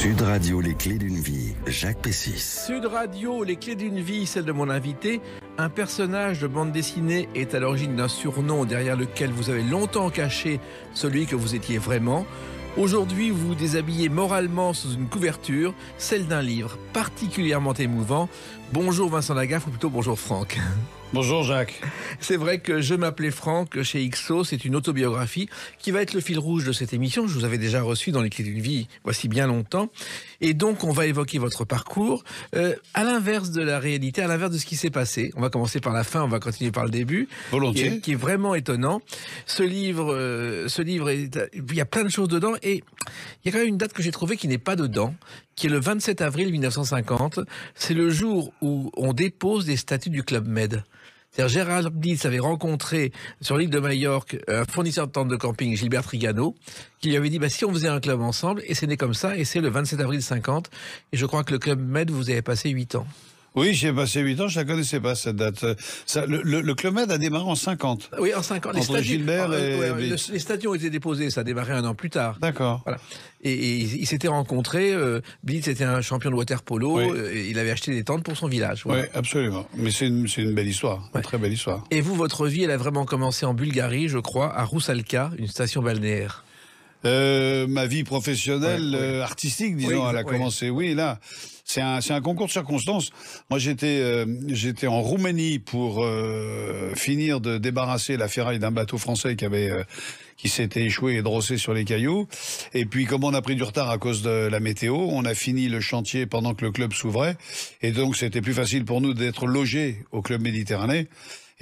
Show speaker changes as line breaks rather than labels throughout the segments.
Sud Radio, les clés d'une vie, Jacques Pessis.
Sud Radio, les clés d'une vie, celle de mon invité. Un personnage de bande dessinée est à l'origine d'un surnom derrière lequel vous avez longtemps caché celui que vous étiez vraiment. Aujourd'hui, vous vous déshabillez moralement sous une couverture, celle d'un livre particulièrement émouvant. Bonjour Vincent Lagaffe, ou plutôt bonjour Franck. Bonjour Jacques. C'est vrai que Je m'appelais Franck chez IXO, c'est une autobiographie qui va être le fil rouge de cette émission. Je vous avais déjà reçu dans les clés d'une vie voici bien longtemps. Et donc on va évoquer votre parcours euh, à l'inverse de la réalité, à l'inverse de ce qui s'est passé. On va commencer par la fin, on va continuer par le début. Volontiers. Qui, est, vraiment étonnant. Ce livre, euh, ce livre, il y a plein de choses dedans et il y a quand même une date que j'ai trouvée qui n'est pas dedans, qui est le 27 avril 1950. C'est le jour où on dépose les statuts du Club Med. Gérald Nils avait rencontré sur l'île de Majorque euh, un fournisseur de tentes de camping, Gilbert Trigano, qui lui avait dit bah, si on faisait un club ensemble, et c'est né comme ça, et
c'est le 27 avril 50.
Et je crois que le club Med, vous avez passé 8 ans.
Oui, j'ai passé 8 ans, je la connaissais pas cette date. le, le, a démarré en 50.
Oui, en 50. les Gilbert ah, ont été déposés ça a démarré un an plus tard. D'accord. Et, ils s'étaient rencontrés. Euh, était un champion de water polo. Euh, il avait acheté des tentes pour son village. Oui,
absolument. Mais c'est une, belle histoire, une très belle histoire.
Et vous, votre vie, elle a vraiment commencé en Bulgarie, je
crois, à Roussalka, une station balnéaire. Euh, ma vie professionnelle, euh, artistique, disons, elle a commencé, oui, là. C'est un, un, concours de circonstances. Moi, j'étais euh, j'étais en Roumanie pour finir de débarrasser la ferraille d'un bateau français qui avait qui s'était échoué et drossé sur les cailloux. Et puis, comme on a pris du retard à cause de la météo, on a fini le chantier pendant que le club s'ouvrait. Et donc, c'était plus facile pour nous d'être logés au club méditerranéen.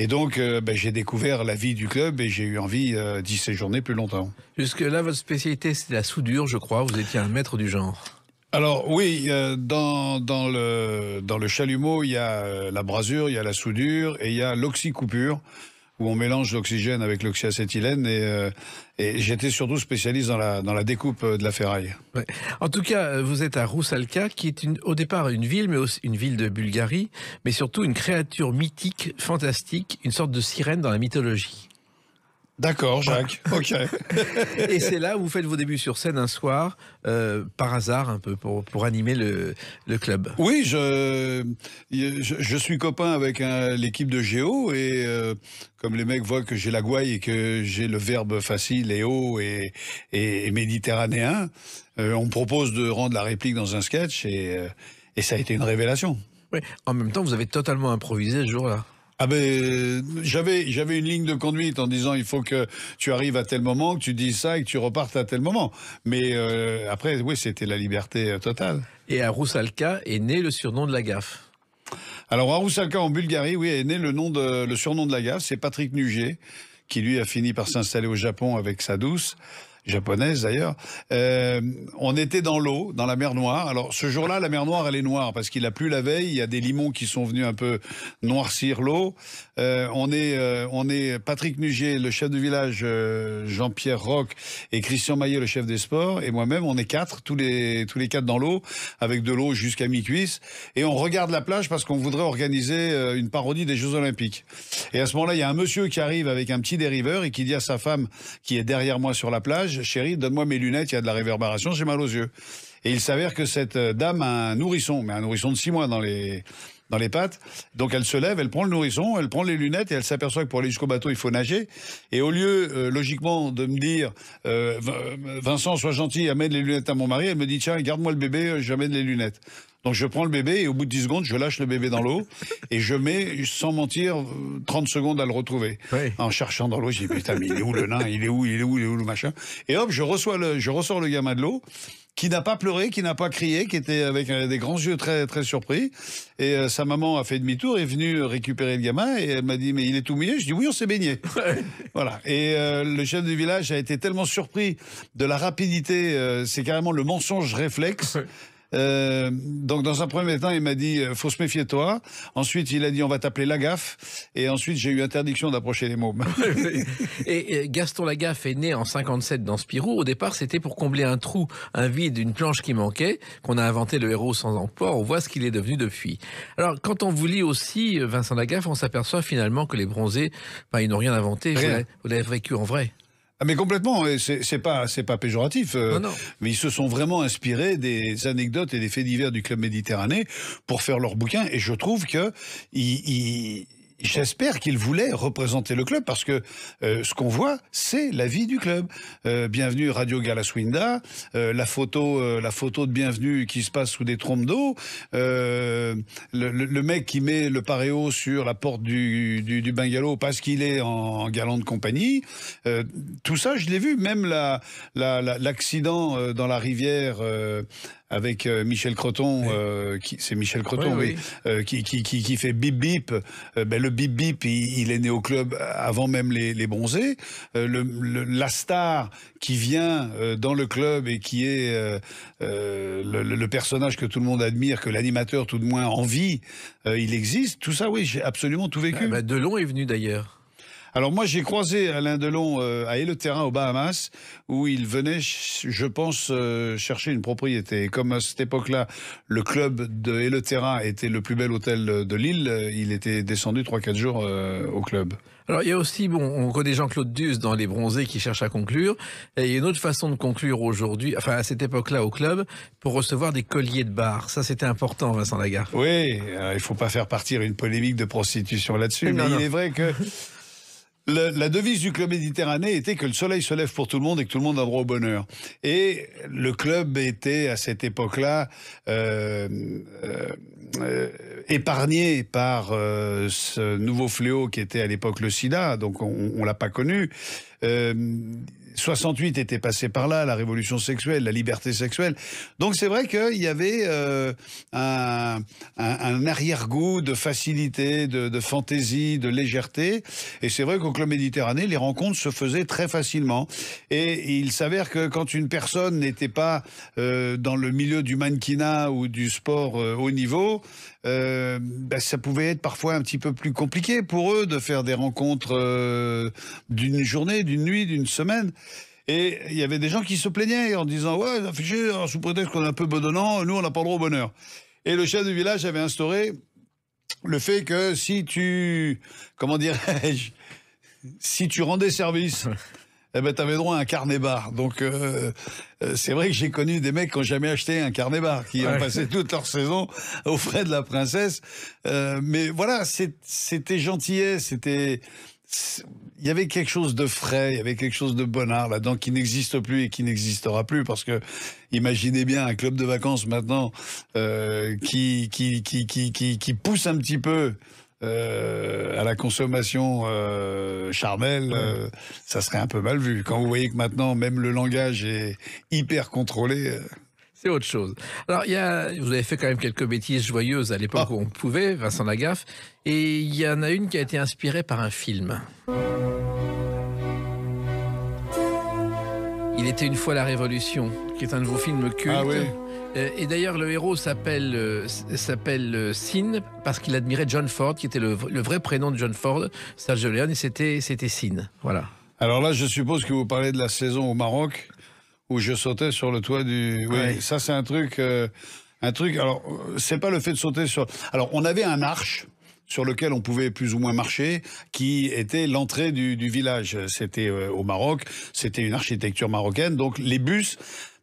Et donc, euh, ben, j'ai découvert la vie du club et j'ai eu envie euh, d'y séjourner plus longtemps.
Jusque-là, votre spécialité, c'est la soudure, je crois. Vous étiez un maître du genre.
Alors oui, euh, dans, dans, le, dans le chalumeau, il y a la brasure, il y a la soudure et il y a l'oxycoupure où on mélange l'oxygène avec l'oxyacétylène et, et j'étais surtout spécialiste dans la, découpe euh, de la ferraille.
En tout cas, euh, vous êtes à Roussalka, qui est au départ une ville, mais aussi une ville de Bulgarie, mais surtout une créature mythique, fantastique, une sorte de sirène dans la mythologie. D'accord, Jacques. ok. et c'est là où vous faites vos débuts sur scène un soir, euh,
par hasard un peu, pour, animer le, club. Oui, je, je, suis copain avec l'équipe de Géo et euh, comme les mecs voient que j'ai la gouaille et que j'ai le verbe facile et haut et, méditerranéen, euh, on propose de rendre la réplique dans un sketch et, et ça a été une révélation. En même temps, vous avez totalement improvisé ce jour-là. Ah ben, j'avais, j'avais une ligne de conduite en disant il faut que tu arrives à tel moment, que tu dises ça et que tu repartes à tel moment. Mais euh, après, oui, c'était la liberté euh, totale. Et à Roussalka est né le surnom de la gaffe. Alors à Roussalka en Bulgarie, oui, est né le, nom de, le surnom de la gaffe, c'est Patrick Nugé qui lui a fini par s'installer au Japon avec sa douce japonaise d'ailleurs, euh, on était dans l'eau, dans la mer Noire. Alors ce jour-là, la mer Noire, elle est noire parce qu'il a plu la veille, il y a des limons qui sont venus un peu noircir l'eau. Euh, on, est, euh, on est Patrick Nugier, le chef de village, Jean-Pierre Roch et Christian Maillet, le chef des sports, et moi-même, on est quatre, tous les, tous les quatre dans l'eau, avec de l'eau jusqu'à mi-cuisse, et on regarde la plage parce qu'on voudrait organiser une parodie des Jeux Olympiques. Et à ce moment-là, il y a un monsieur qui arrive avec un petit dériveur et qui dit à sa femme, qui est derrière moi sur la plage, chérie, donne-moi mes lunettes, il y a de la réverbération, j'ai mal aux yeux. Et il s'avère que cette euh, dame a un nourrisson, mais un nourrisson de six mois dans les dans les pattes. Donc elle se lève, elle prend le nourrisson, elle prend les lunettes et elle s'aperçoit que pour aller jusqu'au bateau, il faut nager. Et au lieu, euh, logiquement, de me dire euh, Vincent, sois gentil, amène les lunettes à mon mari, elle me dit tiens, garde-moi le bébé, j'amène les lunettes. Donc je prends le bébé et au bout de 10 secondes, je lâche le bébé dans l'eau et je mets, sans mentir, 30 secondes à le retrouver. En cherchant dans l'eau, je dis putain, mais il est où le nain Il est où Il est où Il est où le machin Et hop, je, reçois le, je ressors le gamin de l'eau qui n'a pas pleuré, qui n'a pas crié, qui était avec euh, des grands yeux très très surpris. Et euh, sa maman a fait demi-tour, est venue récupérer le gamin et elle m'a dit mais il est tout mouillé. Je dis oui, on s'est baigné. voilà. Et euh, le chef du village a été tellement surpris de la rapidité, c'est carrément le mensonge réflexe. Euh, donc dans un premier temps, il m'a dit euh, faut se méfier toi. Ensuite, il a dit on va t'appeler Lagaffe. Et ensuite, j'ai eu interdiction d'approcher les mômes. et,
Gaston Lagaffe est né en 57 dans Spirou. Au départ, c'était pour combler un trou, un vide, une planche qui manquait, qu'on a inventé le héros sans emploi. On voit ce qu'il est devenu depuis. Alors quand on vous lit aussi euh, Vincent Lagaffe, on s'aperçoit finalement que les bronzés, ben, ils n'ont rien inventé. Vous l'avez vécu en
vrai. Ah mais complètement, c'est pas c'est pas péjoratif. Euh, non, Mais ils se sont vraiment inspirés des anecdotes et des faits divers du club méditerranéen pour faire leur bouquin. Et je trouve que J'espère qu'il voulait représenter le club parce que euh, ce qu'on voit, c'est la vie du club. Euh, bienvenue Radio Galaswinda, euh, la photo, la photo de bienvenue qui se passe sous des trompes d'eau, le, mec qui met le pareo sur la porte du, du, du bungalow parce qu'il est en, galant de compagnie. tout ça, je l'ai vu. Même l'accident la, la, dans la rivière avec euh, Michel Croton, euh, c'est Michel Croton, oui, euh, qui, qui, fait bip bip. Ben, le bip bip, il, est né au club avant même les, les bronzés. Le, la star qui vient dans le club et qui est le, personnage que tout le monde admire, que l'animateur tout de moins envie, il existe. Tout ça, oui, j'ai absolument tout vécu. Ah, bah, Delon est venu d'ailleurs. Alors moi, j'ai croisé Alain Delon euh, à Terrain aux Bahamas, où il venait, je pense, euh, chercher une propriété. Et comme à cette époque-là, le club de Terrain était le plus bel hôtel de l'île, euh, il était descendu 3-4 jours au club.
Alors il y a aussi, bon, on connaît
Jean-Claude Duss dans
Les Bronzés qui cherche à conclure. Et il y a une autre façon de conclure aujourd'hui, enfin à cette époque-là au club, pour recevoir des colliers de bar. Ça c'était important, Vincent Lagarde.
Oui, il ne faut pas faire partir une polémique de prostitution là-dessus, mais il est vrai que la devise du club méditerranéen était que le soleil se lève pour tout le monde et que tout le monde a droit au bonheur. Et le club était à cette époque-là euh, euh, euh, épargné par ce nouveau fléau qui était à l'époque le sida, donc on, ne l'a pas connu. 68 était passé par là, la révolution sexuelle, la liberté sexuelle. Donc c'est vrai qu'il y avait euh, un, un, arrière-goût de facilité, de, fantaisie, de légèreté. Et c'est vrai qu'au Club Méditerranée, les rencontres se faisaient très facilement. Et il s'avère que quand une personne n'était pas euh, dans le milieu du mannequinat ou du sport euh, haut niveau, euh, ben, ça pouvait être parfois un petit peu plus compliqué pour eux de faire des rencontres euh, d'une journée, d'une nuit, d'une semaine. Et il y avait des gens qui se plaignaient en disant Ouais, hein, sous prétexte qu'on est un peu bedonnant, nous, on n'a pas le droit au bonheur. Et le chef du village avait instauré le fait que si tu. Comment dirais-je Si tu rendais service eh ben t'avais droit à un carnet bar. Donc euh, euh, c'est vrai que j'ai connu des mecs qui n'ont jamais acheté un carnet bar, qui ont passé toute leur saison au frais de la princesse. Euh, mais voilà, c'était gentillesse c'était il y avait quelque chose de frais, il y avait quelque chose de bonheur là-dedans qui n'existe plus et qui n'existera plus parce que imaginez bien un club de vacances maintenant qui, qui, qui, qui, qui pousse un petit peu euh, à la consommation euh, charnelle, euh, ça serait un peu mal vu. Quand vous voyez que maintenant, même le langage est hyper contrôlé. Euh. C'est
autre chose. Alors, vous avez fait quand même quelques bêtises joyeuses à l'époque ah. où on pouvait, Vincent Lagaffe, et il y en a une qui a été inspirée par un film. Il était une fois la Révolution, qui est un de vos films cultes. Ah euh, et d'ailleurs, le héros s'appelle euh, s'appelle euh, Sin parce qu'il admirait John
Ford, qui était le, vrai prénom de John Ford, sage Leone, et c'était c'était Sin. Voilà. Alors là, je suppose que vous parlez de la saison au Maroc où je sautais sur le toit du. Oui, ça c'est un truc, un truc. Alors c'est pas le fait de sauter sur. Alors on avait un arche sur lequel on pouvait plus ou moins marcher, qui était l'entrée du, village. C'était euh, au Maroc, c'était une architecture marocaine, donc les bus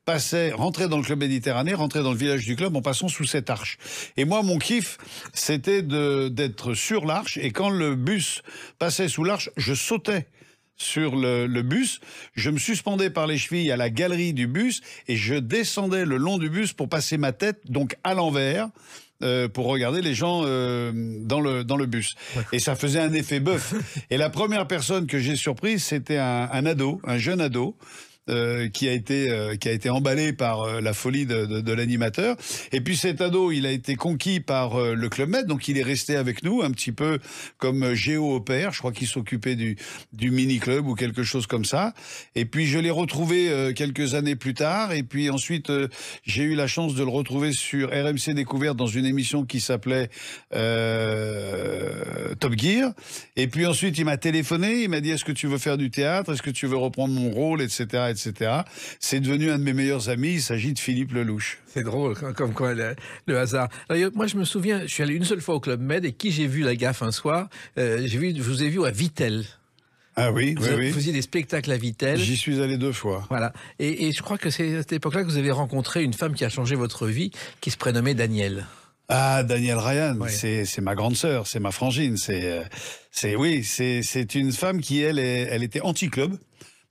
passaient, rentraient dans le club méditerranéen, rentraient dans le village du club en passant sous cette arche. Et moi, mon kiff, c'était d'être sur l'arche. Et quand le bus passait sous l'arche, je sautais sur le, le, bus, je me suspendais par les chevilles à la galerie du bus et je descendais le long du bus pour passer ma tête donc à l'envers euh, pour regarder les gens euh, dans, le, bus. Et ça faisait un effet bœuf. Et la première personne que j'ai surprise, c'était un, ado, un jeune ado, euh, qui a été euh, qui a été emballé par euh, la folie de, de, de l'animateur. Et puis cet ado, il a été conquis par le club Med, donc il est resté avec nous un petit peu comme Géo opère. Je crois qu'il s'occupait du du mini club ou quelque chose comme ça. Et puis je l'ai retrouvé quelques années plus tard. Et puis ensuite j'ai eu la chance de le retrouver sur RMC Découverte dans une émission qui s'appelait Top Gear. Et puis ensuite il m'a téléphoné, il m'a dit est-ce que tu veux faire du théâtre, est-ce que tu veux reprendre mon rôle, etc. etc etc. C'est devenu un de mes meilleurs amis. Il s'agit de Philippe Lelouch. C'est drôle, hein, comme quoi le, hasard. moi, je me souviens, je suis allé une seule fois au Club Med et qui j'ai
vu la gaffe un soir euh, vu, je vous ai vu à Vittel. Ah oui, vous, oui, faisiez des spectacles à Vittel. J'y suis allé deux fois. Voilà. Et, je crois que c'est à cette époque-là que vous avez rencontré une femme qui a
changé votre vie, qui se prénommait Danielle. Ah, Danielle Ryan, c'est ma grande sœur, c'est ma frangine, c'est euh, oui, c'est une femme qui elle, elle était anti-club.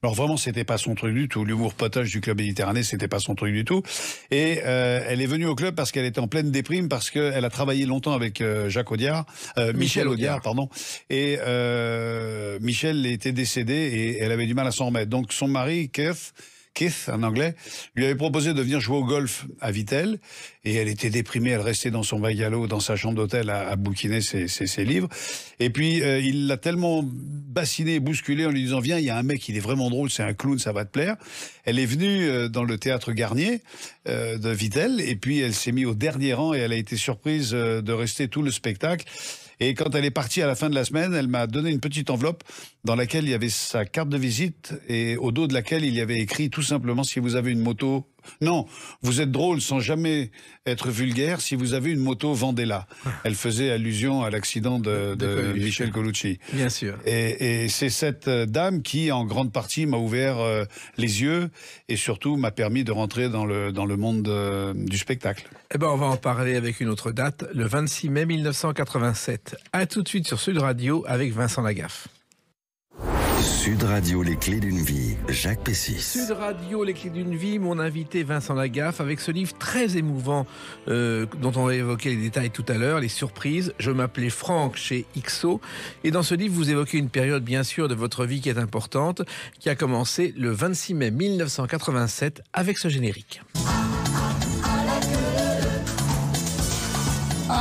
Alors vraiment, c'était pas son truc du tout. L'humour potage du club méditerranéen, c'était pas son truc du tout. Et euh, elle est venue au club parce qu'elle était en pleine déprime, parce qu'elle a travaillé longtemps avec euh, Jacques Audiard, euh, Michel, Audiard, pardon. Et Michel était décédé et elle avait du mal à s'en remettre. Donc son mari, Keith, Keith un anglais, lui avait proposé de venir jouer au golf à Vittel Et elle était déprimée, elle restait dans son bagalot dans sa chambre d'hôtel à, bouquiner ses, livres. Et puis euh, il l'a tellement bassiné bousculé en lui disant Viens, il y a un mec, il est vraiment drôle, c'est un clown, ça va te plaire. Elle est venue euh, dans le théâtre Garnier euh, de Vittel Et puis elle s'est mise au dernier rang et elle a été surprise de rester tout le spectacle. Et quand elle est partie à la fin de la semaine, elle m'a donné une petite enveloppe dans laquelle il y avait sa carte de visite et au dos de laquelle il y avait écrit tout simplement si vous avez une moto non, vous êtes drôle sans jamais être vulgaire si vous avez une moto Vendela. Elle faisait allusion à l'accident de, Michel Colucci. Bien sûr. Et, c'est cette euh, dame qui, en grande partie, m'a ouvert euh, les yeux et surtout m'a permis de rentrer dans le, monde euh, du spectacle. Eh bien, on va en parler avec une autre date, le 26 mai 1987.
À tout de suite sur Sud Radio avec Vincent Lagaffe.
Sud Radio, les clés d'une vie, Jacques Pessis. Sud
Radio, les clés d'une vie, mon invité Vincent Lagaffe, avec ce livre très émouvant euh, dont on va évoquer les détails tout à l'heure, les surprises. Je m'appelais Franck chez IXO. Et dans ce livre, vous évoquez une période, bien sûr, de votre vie qui est importante, qui a commencé le 26 mai 1987 avec ce générique.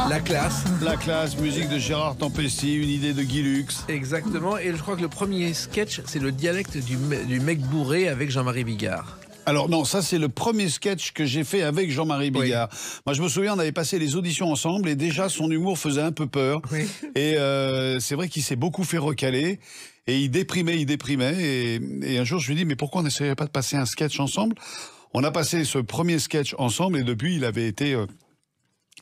Hein La classe. La classe, musique de Gérard
Tempesti, une idée de Guy Lux. Exactement, et je crois que le premier sketch, c'est le dialecte du, mec bourré avec Jean-Marie Bigard. Alors non, ça c'est le premier sketch que j'ai fait avec Jean-Marie Bigard. Moi je me souviens, on avait passé les auditions ensemble et déjà son humour faisait un peu peur. Et euh, c'est vrai qu'il s'est beaucoup fait recaler et il déprimait, il déprimait. Et, un jour je lui dis mais pourquoi on n'essayerait pas de passer un sketch ensemble On a passé ce premier sketch ensemble et depuis il avait été euh,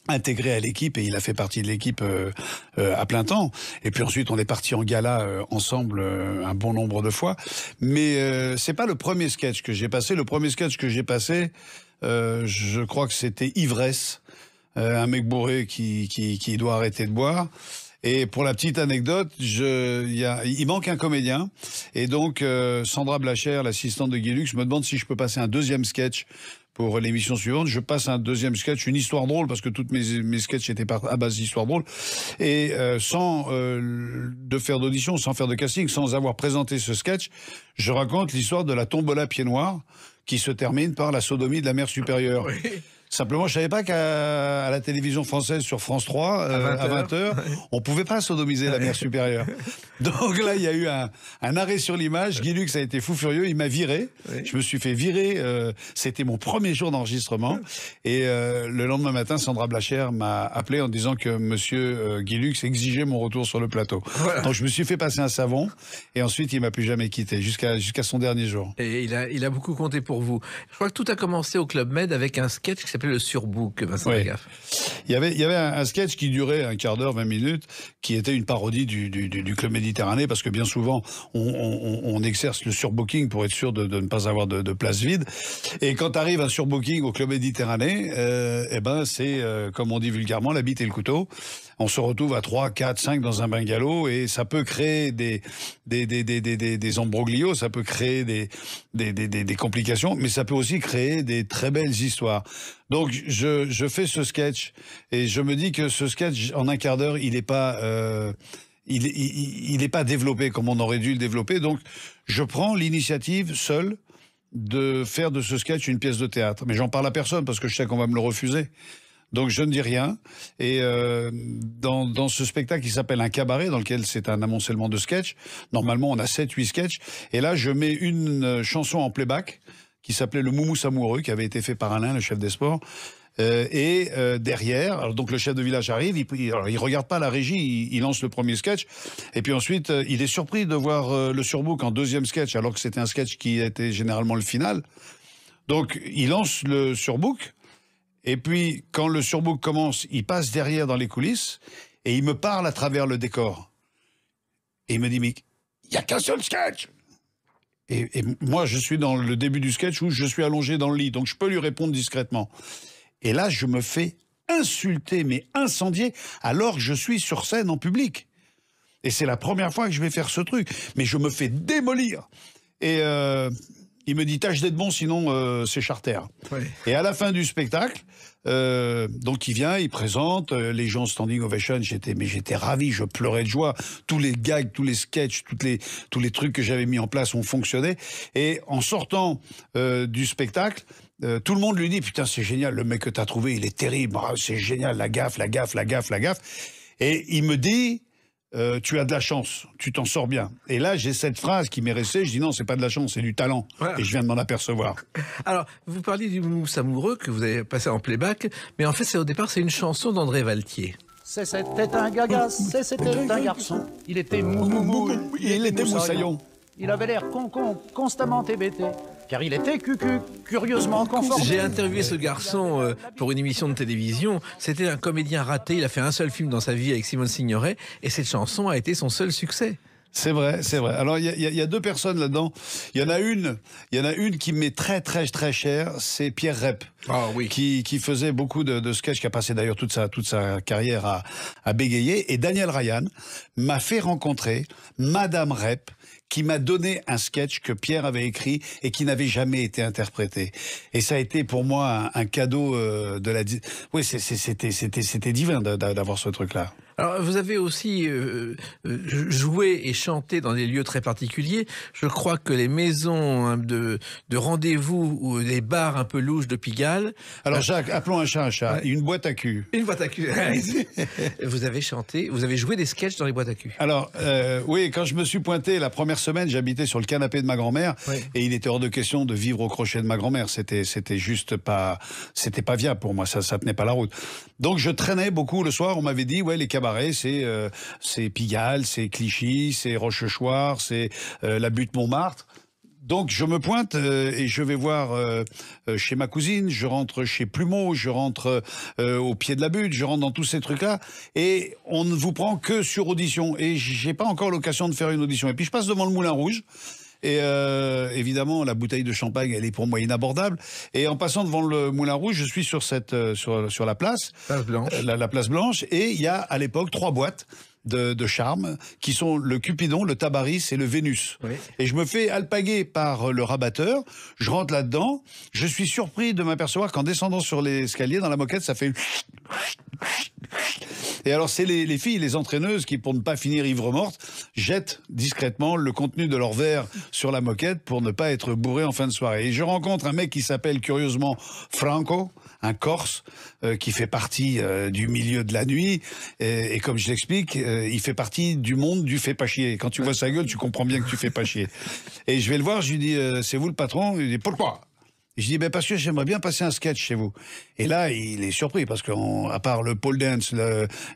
intégré à l'équipe et il a fait partie de l'équipe euh, euh, à plein temps. Et puis ensuite, on est parti en gala euh, ensemble un bon nombre de fois. Mais c'est pas le premier sketch que j'ai passé. Le premier sketch que j'ai passé, je crois que c'était Ivresse, un mec bourré qui, qui, doit arrêter de boire. Et pour la petite anecdote, je, il manque un comédien. Et donc, Sandra Blacher, l'assistante de Guilux, me demande si je peux passer un deuxième sketch pour l'émission suivante. Je passe un deuxième sketch, une histoire drôle, parce que toutes mes, mes sketchs étaient à base d'histoires drôles, Et euh, sans euh, de faire d'audition, sans faire de casting, sans avoir présenté ce sketch, je raconte l'histoire de la tombola pied noir qui se termine par la sodomie de la mère supérieure. Oui. Simplement, je ne savais pas qu'à la télévision française sur France 3, à 20h, euh, on on pouvait pas sodomiser la mère supérieure. Donc là, il y a eu un, arrêt sur l'image. Guy Lux a été fou furieux. Il m'a viré. Je me suis fait virer. Euh, c'était mon premier jour d'enregistrement. Et euh, le lendemain matin, Sandra Blacher m'a appelé en disant que monsieur Guy Lux exigeait mon retour sur le plateau. Donc je me suis fait passer un savon. Et ensuite, il ne m'a plus jamais quitté jusqu'à jusqu'à son dernier jour.
Et il a, il a beaucoup compté pour vous. Je crois que tout a commencé au Club Med avec un sketch
le surbook, Vincent Il y avait, il y avait un, sketch qui durait un quart d'heure, 20 minutes, qui était une parodie du, Club Méditerranée, parce que bien souvent, on, exerce le surbooking pour être sûr de, ne pas avoir de, place vide. Et quand arrive un surbooking au Club Méditerranée, euh, eh ben, c'est, euh, comme on dit vulgairement, la bite et le couteau on se retrouve à 3, 4, 5 dans un bungalow et ça peut créer des, des, des, des, des, ça peut créer des, des, complications, mais ça peut aussi créer des très belles histoires. Donc je, fais ce sketch et je me dis que ce sketch, en un quart d'heure, il n'est pas... Euh, il n'est pas développé comme on aurait dû le développer. Donc, je prends l'initiative seule de faire de ce sketch une pièce de théâtre. Mais j'en parle à personne parce que je sais qu'on va me le refuser. Donc je ne dis rien. Et euh, dans, ce spectacle qui s'appelle Un cabaret, dans lequel c'est un amoncellement de sketchs, normalement on a 7-8 sketchs. Et là, je mets une euh, chanson en playback qui s'appelait Le Moumous Amoureux, qui avait été fait par Alain, le chef des sports. Euh, et derrière, alors donc le chef de village arrive, il, regarde pas la régie, il, lance le premier sketch, et puis ensuite il est surpris de voir le surbook en deuxième sketch, alors que c'était un sketch qui était généralement le final. Donc il lance le surbook, et puis, quand le surbook commence, il passe derrière dans les coulisses et il me parle à travers le décor. Et il me dit, Mick, il n'y a qu'un seul sketch et, moi, je suis dans le début du sketch où je suis allongé dans le lit, donc je peux lui répondre discrètement. Et là, je me fais insulter, mais incendier, alors que je suis sur scène en public. Et c'est la première fois que je vais faire ce truc. Mais je me fais démolir. Et euh, il me dit tâche d'être bon, sinon euh, c'est charter. Et à la fin du spectacle, euh, donc il vient, il présente, euh, les gens standing ovation. J'étais, mais j'étais ravi, je pleurais de joie. Tous les gags, tous les sketchs, toutes les, tous les trucs que j'avais mis en place ont fonctionné. Et en sortant euh, du spectacle, tout le monde lui dit putain c'est génial le mec que t'as trouvé il est terrible ah, c'est génial la gaffe la gaffe la gaffe la gaffe et il me dit euh, tu as de la chance, tu t'en sors bien. Et là, j'ai cette phrase qui m'est restée, je dis non, c'est pas de la chance, c'est du talent. Et je viens de m'en apercevoir. Alors, vous parliez du Mousse amoureux que vous avez passé en
playback, mais en fait, c'est au départ, c'est une chanson d'André Valtier.
C'était un gaga, c'était un garçon. Il était mou, il, était moussaillon. Il avait l'air con, con, constamment hébété car il était curieusement conforme. J'ai
interviewé ce garçon euh, pour une émission de télévision. C'était un comédien raté. Il a fait un seul film dans sa vie avec Simone Signoret,
et cette chanson a été son seul succès. C'est vrai, c'est vrai. Alors il y, a deux personnes là-dedans. Il y en a une, il y en a une qui m'est très très très cher. c'est Pierre Rep, ah, oui. qui, faisait beaucoup de, de sketchs, qui a passé d'ailleurs toute sa toute sa carrière à, à bégayer. Et Daniel Ryan m'a fait rencontrer Madame Rep, qui m'a donné un sketch que Pierre avait écrit et qui n'avait jamais été interprété. Et ça a été pour moi un, cadeau euh, de la. Oui, c'était c'était divin d'avoir ce truc-là.
Alors, vous avez aussi euh, euh, joué et chanté dans des lieux très particuliers. Je crois que les maisons hein, de, de rendez-vous ou les bars un peu louches de Pigalle. Alors, euh, Jacques,
appelons un chat un chat. Une boîte à cul.
Une boîte à cul. vous avez chanté, vous avez joué des sketchs dans les boîtes à cul.
Alors, oui, quand je me suis pointé la première semaine, j'habitais sur le canapé de ma grand-mère et il était hors de question de vivre au crochet de ma grand-mère. C'était, c'était juste pas, c'était pas viable pour moi. Ça, ça tenait pas la route. Donc, je traînais beaucoup le soir. On m'avait dit, ouais, les cabarets c'est euh, c'est Pigalle, c'est Clichy, c'est Rochechouart, c'est euh, la butte Montmartre. Donc je me pointe euh, et je vais voir chez ma cousine, je rentre chez Plumeau, je rentre au pied de la butte, je rentre dans tous ces trucs-là et on ne vous prend que sur audition et j'ai pas encore l'occasion de faire une audition. Et puis je passe devant le Moulin Rouge et euh, évidemment, la bouteille de champagne, elle est pour moi inabordable. Et en passant devant le Moulin Rouge, je suis sur cette euh, sur, sur la place, euh, la place blanche, et il y a à l'époque trois boîtes de, charme, qui sont le Cupidon, le Tabaris et le Vénus. Et je me fais alpaguer par euh, le rabatteur, je rentre là-dedans, je suis surpris de m'apercevoir qu'en descendant sur l'escalier, dans la moquette, ça fait... Et alors, c'est les, filles, les entraîneuses qui, pour ne pas finir ivre morte, jettent discrètement le contenu de leur verre sur la moquette pour ne pas être bourré en fin de soirée. Et je rencontre un mec qui s'appelle curieusement Franco, un Corse euh, qui fait partie euh, du milieu de la nuit. Et, comme je l'explique, euh, il fait partie du monde du fait pas chier. Quand tu vois sa gueule, tu comprends bien que tu fais pas chier. Et je vais le voir, je lui dis, c'est vous le patron Il dit, pourquoi je dis, ben, parce que j'aimerais bien passer un sketch chez vous. Et là, il est surpris parce qu'à part le pole dance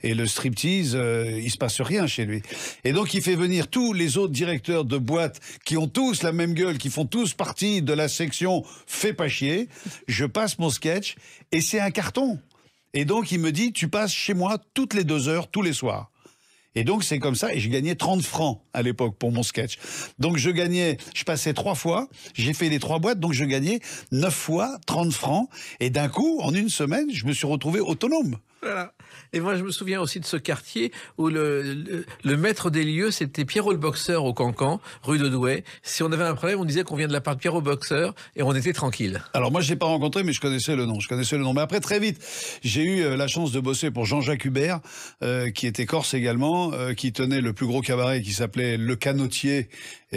et le striptease, il euh, il se passe rien chez lui. Et donc, il fait venir tous les autres directeurs de boîte qui ont tous la même gueule, qui font tous partie de la section fais pas chier. Je passe mon sketch et c'est un carton. Et donc, il me dit, tu passes chez moi toutes les deux heures, tous les soirs. Et donc, c'est comme ça. Et je gagnais 30 francs à l'époque pour mon sketch. Donc, je gagnais, je passais trois fois, j'ai fait les trois boîtes, donc je gagnais neuf fois 30 francs. Et d'un coup, en une semaine, je me suis retrouvé autonome.
Et moi, je me souviens aussi de ce quartier où le, maître des lieux, c'était Pierrot le boxeur au Cancan, rue de Douai. Si on avait un problème, on disait qu'on vient de la part de Pierrot boxeur et on était tranquille.
Alors moi, je l'ai pas rencontré, mais je connaissais le nom. Je connaissais le nom. Mais après, très vite, j'ai eu euh, la chance de bosser pour Jean-Jacques Hubert, euh, qui était corse également, euh, qui tenait le plus gros cabaret qui s'appelait Le Canotier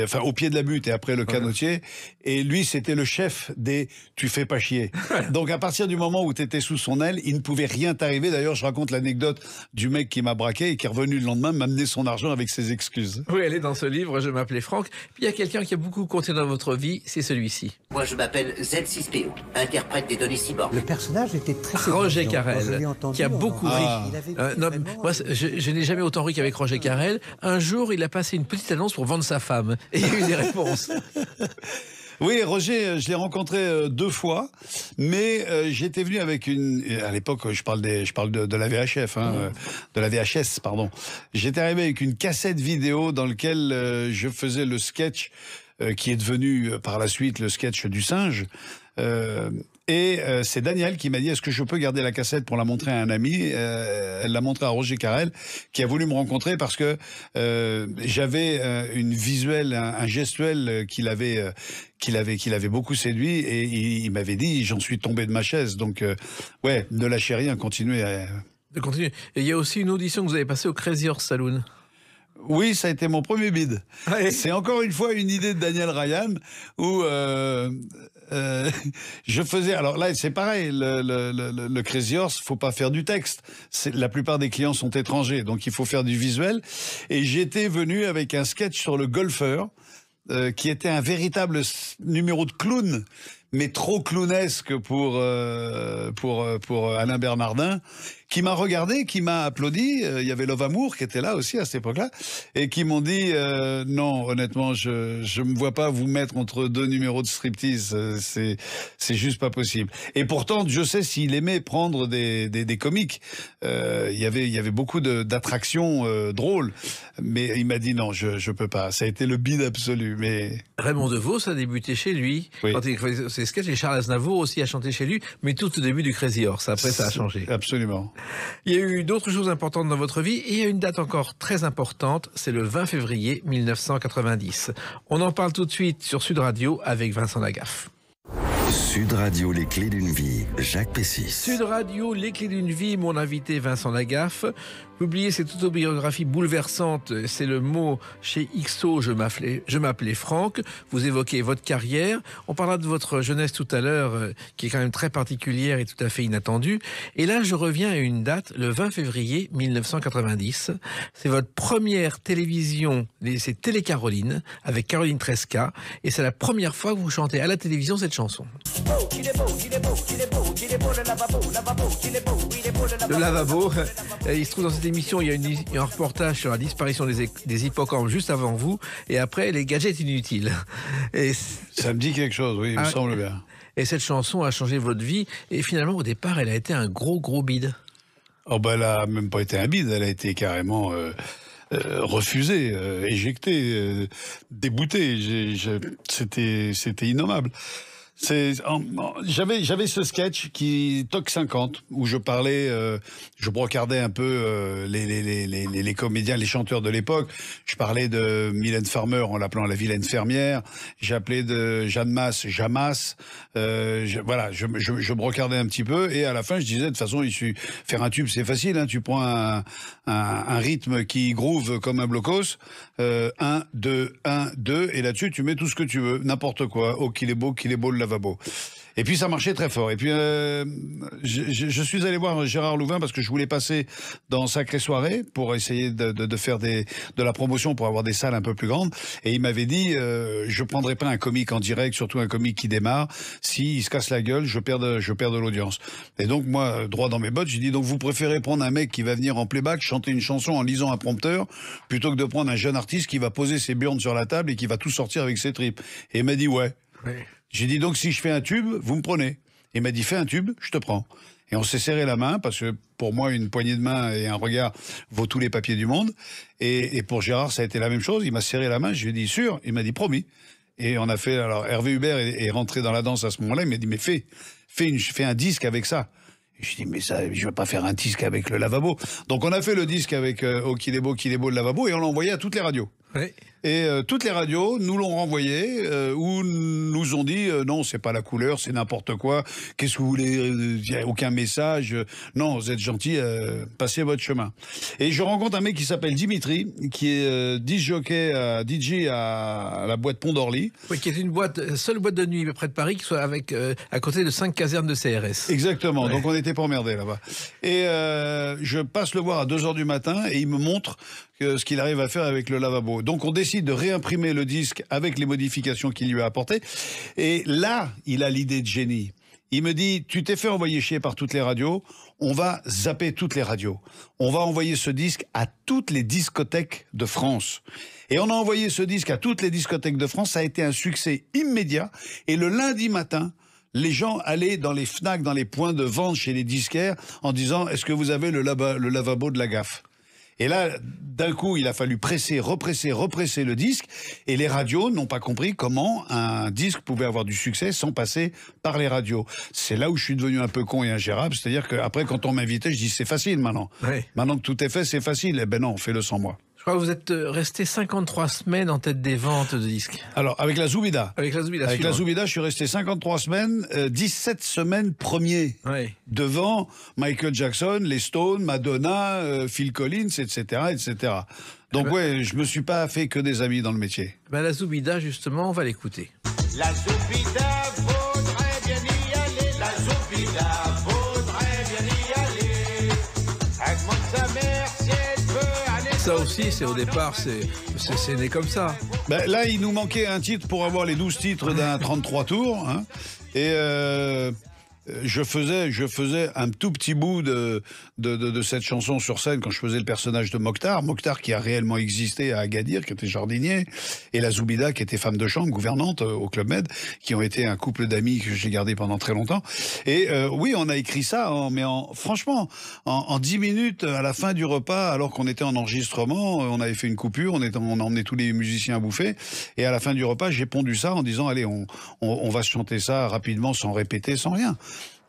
enfin au pied de la butte et après le canotier. Et lui, c'était le chef des tu fais pas chier. Donc à partir du moment où tu étais sous son aile, il ne pouvait rien t'arriver. D'ailleurs, je raconte l'anecdote du mec qui m'a braqué et qui est revenu le lendemain m'amener son argent avec ses excuses.
Oui, elle est dans ce livre. Je m'appelais Franck. Puis il y a quelqu'un qui a beaucoup compté dans votre vie, c'est celui-ci. Moi, je m'appelle Z6PO, interprète des données cyborg. Le personnage était très. Ah, Roger Carrel, qui a hein. beaucoup ri. Euh, moi, je, je n'ai jamais autant ri qu'avec Roger Carrel. Un jour, il a passé une petite annonce pour vendre sa femme. et il y a eu des
réponses. Oui, Roger, euh, je l'ai rencontré euh, deux fois, mais euh, j'étais venu avec une. À l'époque, je parle des, je parle de, la VHF, de la VHS, hein, pardon. J'étais arrivé avec une cassette vidéo dans laquelle je faisais le sketch qui est devenu par la suite le sketch du singe. Et euh, c'est Daniel qui m'a dit Est-ce que je peux garder la cassette pour la montrer à un ami euh, Elle l'a montré à Roger Carrel, qui a voulu me rencontrer parce que euh, j'avais une visuelle, un, gestuel qu'il avait, qu'il avait, qu'il avait beaucoup séduit. Et il, m'avait dit J'en suis tombé de ma chaise. Donc, ouais, ne lâchez rien, continuez
De continuer. Et il y a aussi une audition que vous avez passée au Crazy Horse Saloon.
Oui, ça a été mon premier bid. Ah c'est encore une fois une idée de Daniel Ryan où euh, je faisais. Alors là, c'est pareil, le, Crazy Horse, le ne faut pas faire du texte. La plupart des clients sont étrangers, donc il faut faire du visuel. Et j'étais venu avec un sketch sur le golfeur, euh, qui était un véritable numéro de clown mais trop clownesque pour euh, pour pour Alain Bernardin qui m'a regardé, qui m'a applaudi. Euh, il y avait Love Amour qui était là aussi à cette époque-là, et qui m'ont dit euh, non, honnêtement, je ne me vois pas vous mettre entre deux numéros de striptease. Euh, c'est c'est juste pas possible. Et pourtant, je sais s'il aimait prendre des des, comiques. il y avait il y avait beaucoup d'attractions drôles, mais il m'a dit non, je je peux pas. Ça a été le bide absolu. Mais Raymond Devos a
débuté chez lui. C'est Quand il faisait Charles Aznavour aussi a chanté chez lui, mais tout au début du Crazy Horse. Après, ça a changé. Absolument. Il y a eu d'autres choses importantes dans votre vie et il y a une date encore très importante, c'est le 20 février 1990. On en parle tout de suite sur Sud Radio avec Vincent Lagaffe.
Sud Radio, les clés d'une vie, Jacques Pessis. Sud
Radio, les clés d'une vie, mon invité Vincent Lagaffe. Publier cette autobiographie bouleversante, c'est le mot chez XO, je m'appelais, je m'appelais Franck. Vous évoquez votre carrière. On parlera de votre jeunesse tout à l'heure, euh, qui est quand même très particulière et tout à fait inattendue. Et là, je reviens à une date, le 20 février 1990. C'est votre première télévision, c'est Télé Caroline, avec Caroline Tresca. Et c'est la première fois que vous chantez à la télévision cette chanson. Le lavabo. Euh, il se trouve dans cette émission, il y a, une, un reportage sur la disparition des, des, hippocampes juste avant vous, et après les gadgets inutiles. Et Ça me dit quelque chose, oui, il me ah, semble bien. Et cette chanson a changé votre vie, et finalement, au départ, elle a été
un gros, gros bide. Oh ben, elle n'a même pas été un bide, elle a été carrément. Euh, euh, refusée, éjectée déboutée C'était c'était innommable j'avais j'avais ce sketch qui toc 50 où je parlais, euh, je brocardais un peu euh, les, les, les, les, comédiens, les chanteurs de l'époque. Je parlais de Mylène Farmer en l'appelant la vilaine fermière. J'appelais de Jeanne Masse Jamas. Euh, voilà, je, je, brocardais un petit peu et à la fin je disais de toute façon, faire un tube c'est facile. Hein. tu prends un, un, rythme qui groove comme un blocos. 1, 2, 1, 2 et là-dessus tu mets tout ce que tu veux, n'importe quoi. Oh qu'il est beau, qu'il est beau de et puis ça marchait très fort. Et puis euh, je, suis allé voir Gérard Louvain parce que je voulais passer dans Sacré Soirée pour essayer de, faire des, de la promotion pour avoir des salles un peu plus grandes. Et il m'avait dit, euh, je prendrai pas un comique en direct, surtout un comique qui démarre. S'il il se casse la gueule, je perds de, je perds de l'audience. Et donc moi, droit dans mes bottes, j'ai dit, donc vous préférez prendre un mec qui va venir en playback chanter une chanson en lisant un prompteur plutôt que de prendre un jeune artiste qui va poser ses burnes sur la table et qui va tout sortir avec ses tripes. Et il m'a dit, ouais. J'ai dit donc si je fais un tube, vous me prenez. Il m'a dit fais un tube, je te prends. Et on s'est serré la main parce que pour moi une poignée de main et un regard vaut tous les papiers du monde. Et, pour Gérard ça a été la même chose. Il m'a serré la main, je lui ai dit sûr, il m'a dit promis. Et on a fait alors Hervé Hubert est, rentré dans la danse à ce moment-là. Il m'a dit mais fais, fais, une, fais un disque avec ça. Je dis mais ça, je vais pas faire un disque avec le lavabo. Donc on a fait le disque avec Oh est beau, qui est beau le lavabo et on l'a envoyé à toutes les radios. Et euh, toutes les radios nous l'ont renvoyé euh, ou nous ont dit euh, non, c'est pas la couleur, c'est n'importe quoi. Qu'est-ce que vous voulez Il n'y a aucun message. non, vous êtes gentil, passez votre chemin. Et je rencontre un mec qui s'appelle Dimitri, qui est disjockey à DJ à, la boîte Pont d'Orly. qui est une boîte, seule boîte de nuit près de Paris, qui soit avec à côté de cinq casernes de CRS. Exactement. Donc on n'était pas emmerdés là-bas. Et je passe le voir à 2 h du matin et il me montre ce qu'il arrive à faire avec le lavabo. Donc on de réimprimer le disque avec les modifications qu'il lui a apportées. Et là, il a l'idée de génie. Il me dit, tu t'es fait envoyer chier par toutes les radios, on va zapper toutes les radios. On va envoyer ce disque à toutes les discothèques de France. Et on a envoyé ce disque à toutes les discothèques de France, ça a été un succès immédiat. Et le lundi matin, les gens allaient dans les FNAC, dans les points de vente chez les disquaires, en disant, est-ce que vous avez le, le lavabo de la gaffe et là, d'un coup, il a fallu presser, represser, represser le disque. Et les radios n'ont pas compris comment un disque pouvait avoir du succès sans passer par les radios. C'est là où je suis devenu un peu con et ingérable. C'est-à-dire qu'après, quand on m'invitait, je dis c'est facile maintenant. Maintenant que tout est fait, c'est facile. Eh ben non, fais-le sans moi
vous êtes euh, resté 53 semaines en tête des ventes de disques. Alors, avec la zubida Avec la Zoubida. Avec la
je suis resté 53 semaines, 17 euh, semaines premiers, Oui. Devant Michael Jackson, les Stones, Madonna, euh, Phil Collins, etc., etc. Donc, oui, eh je ben- ouais, je me suis pas fait que des amis dans le métier. Eh ben, la zubida justement, on va l'écouter. La Zoubida vaudrait bien y aller. La Zoubida. ça aussi, c'est au départ, c'est né comme ça. Ben, là, il nous manquait un titre pour avoir les 12 titres d'un 33 tours. Hein. Et euh, je faisais, je faisais un tout petit bout de, de, cette chanson sur scène quand je faisais le personnage de Mokhtar. Mokhtar qui a réellement existé à Agadir, qui était jardinier, et la Zoubida qui était femme de chambre, gouvernante euh, au Club Med, qui ont été un couple d'amis que j'ai gardé pendant très longtemps. Et euh, oui, on a écrit ça, hein, mais franchement, en dix minutes, à la fin du repas, alors qu'on était en enregistrement, euh, on avait fait une coupure, on, était, on a emmené tous les musiciens à bouffer, et à la fin du repas, j'ai pondu ça en disant, allez, on, on va chanter ça rapidement, sans répéter, sans rien.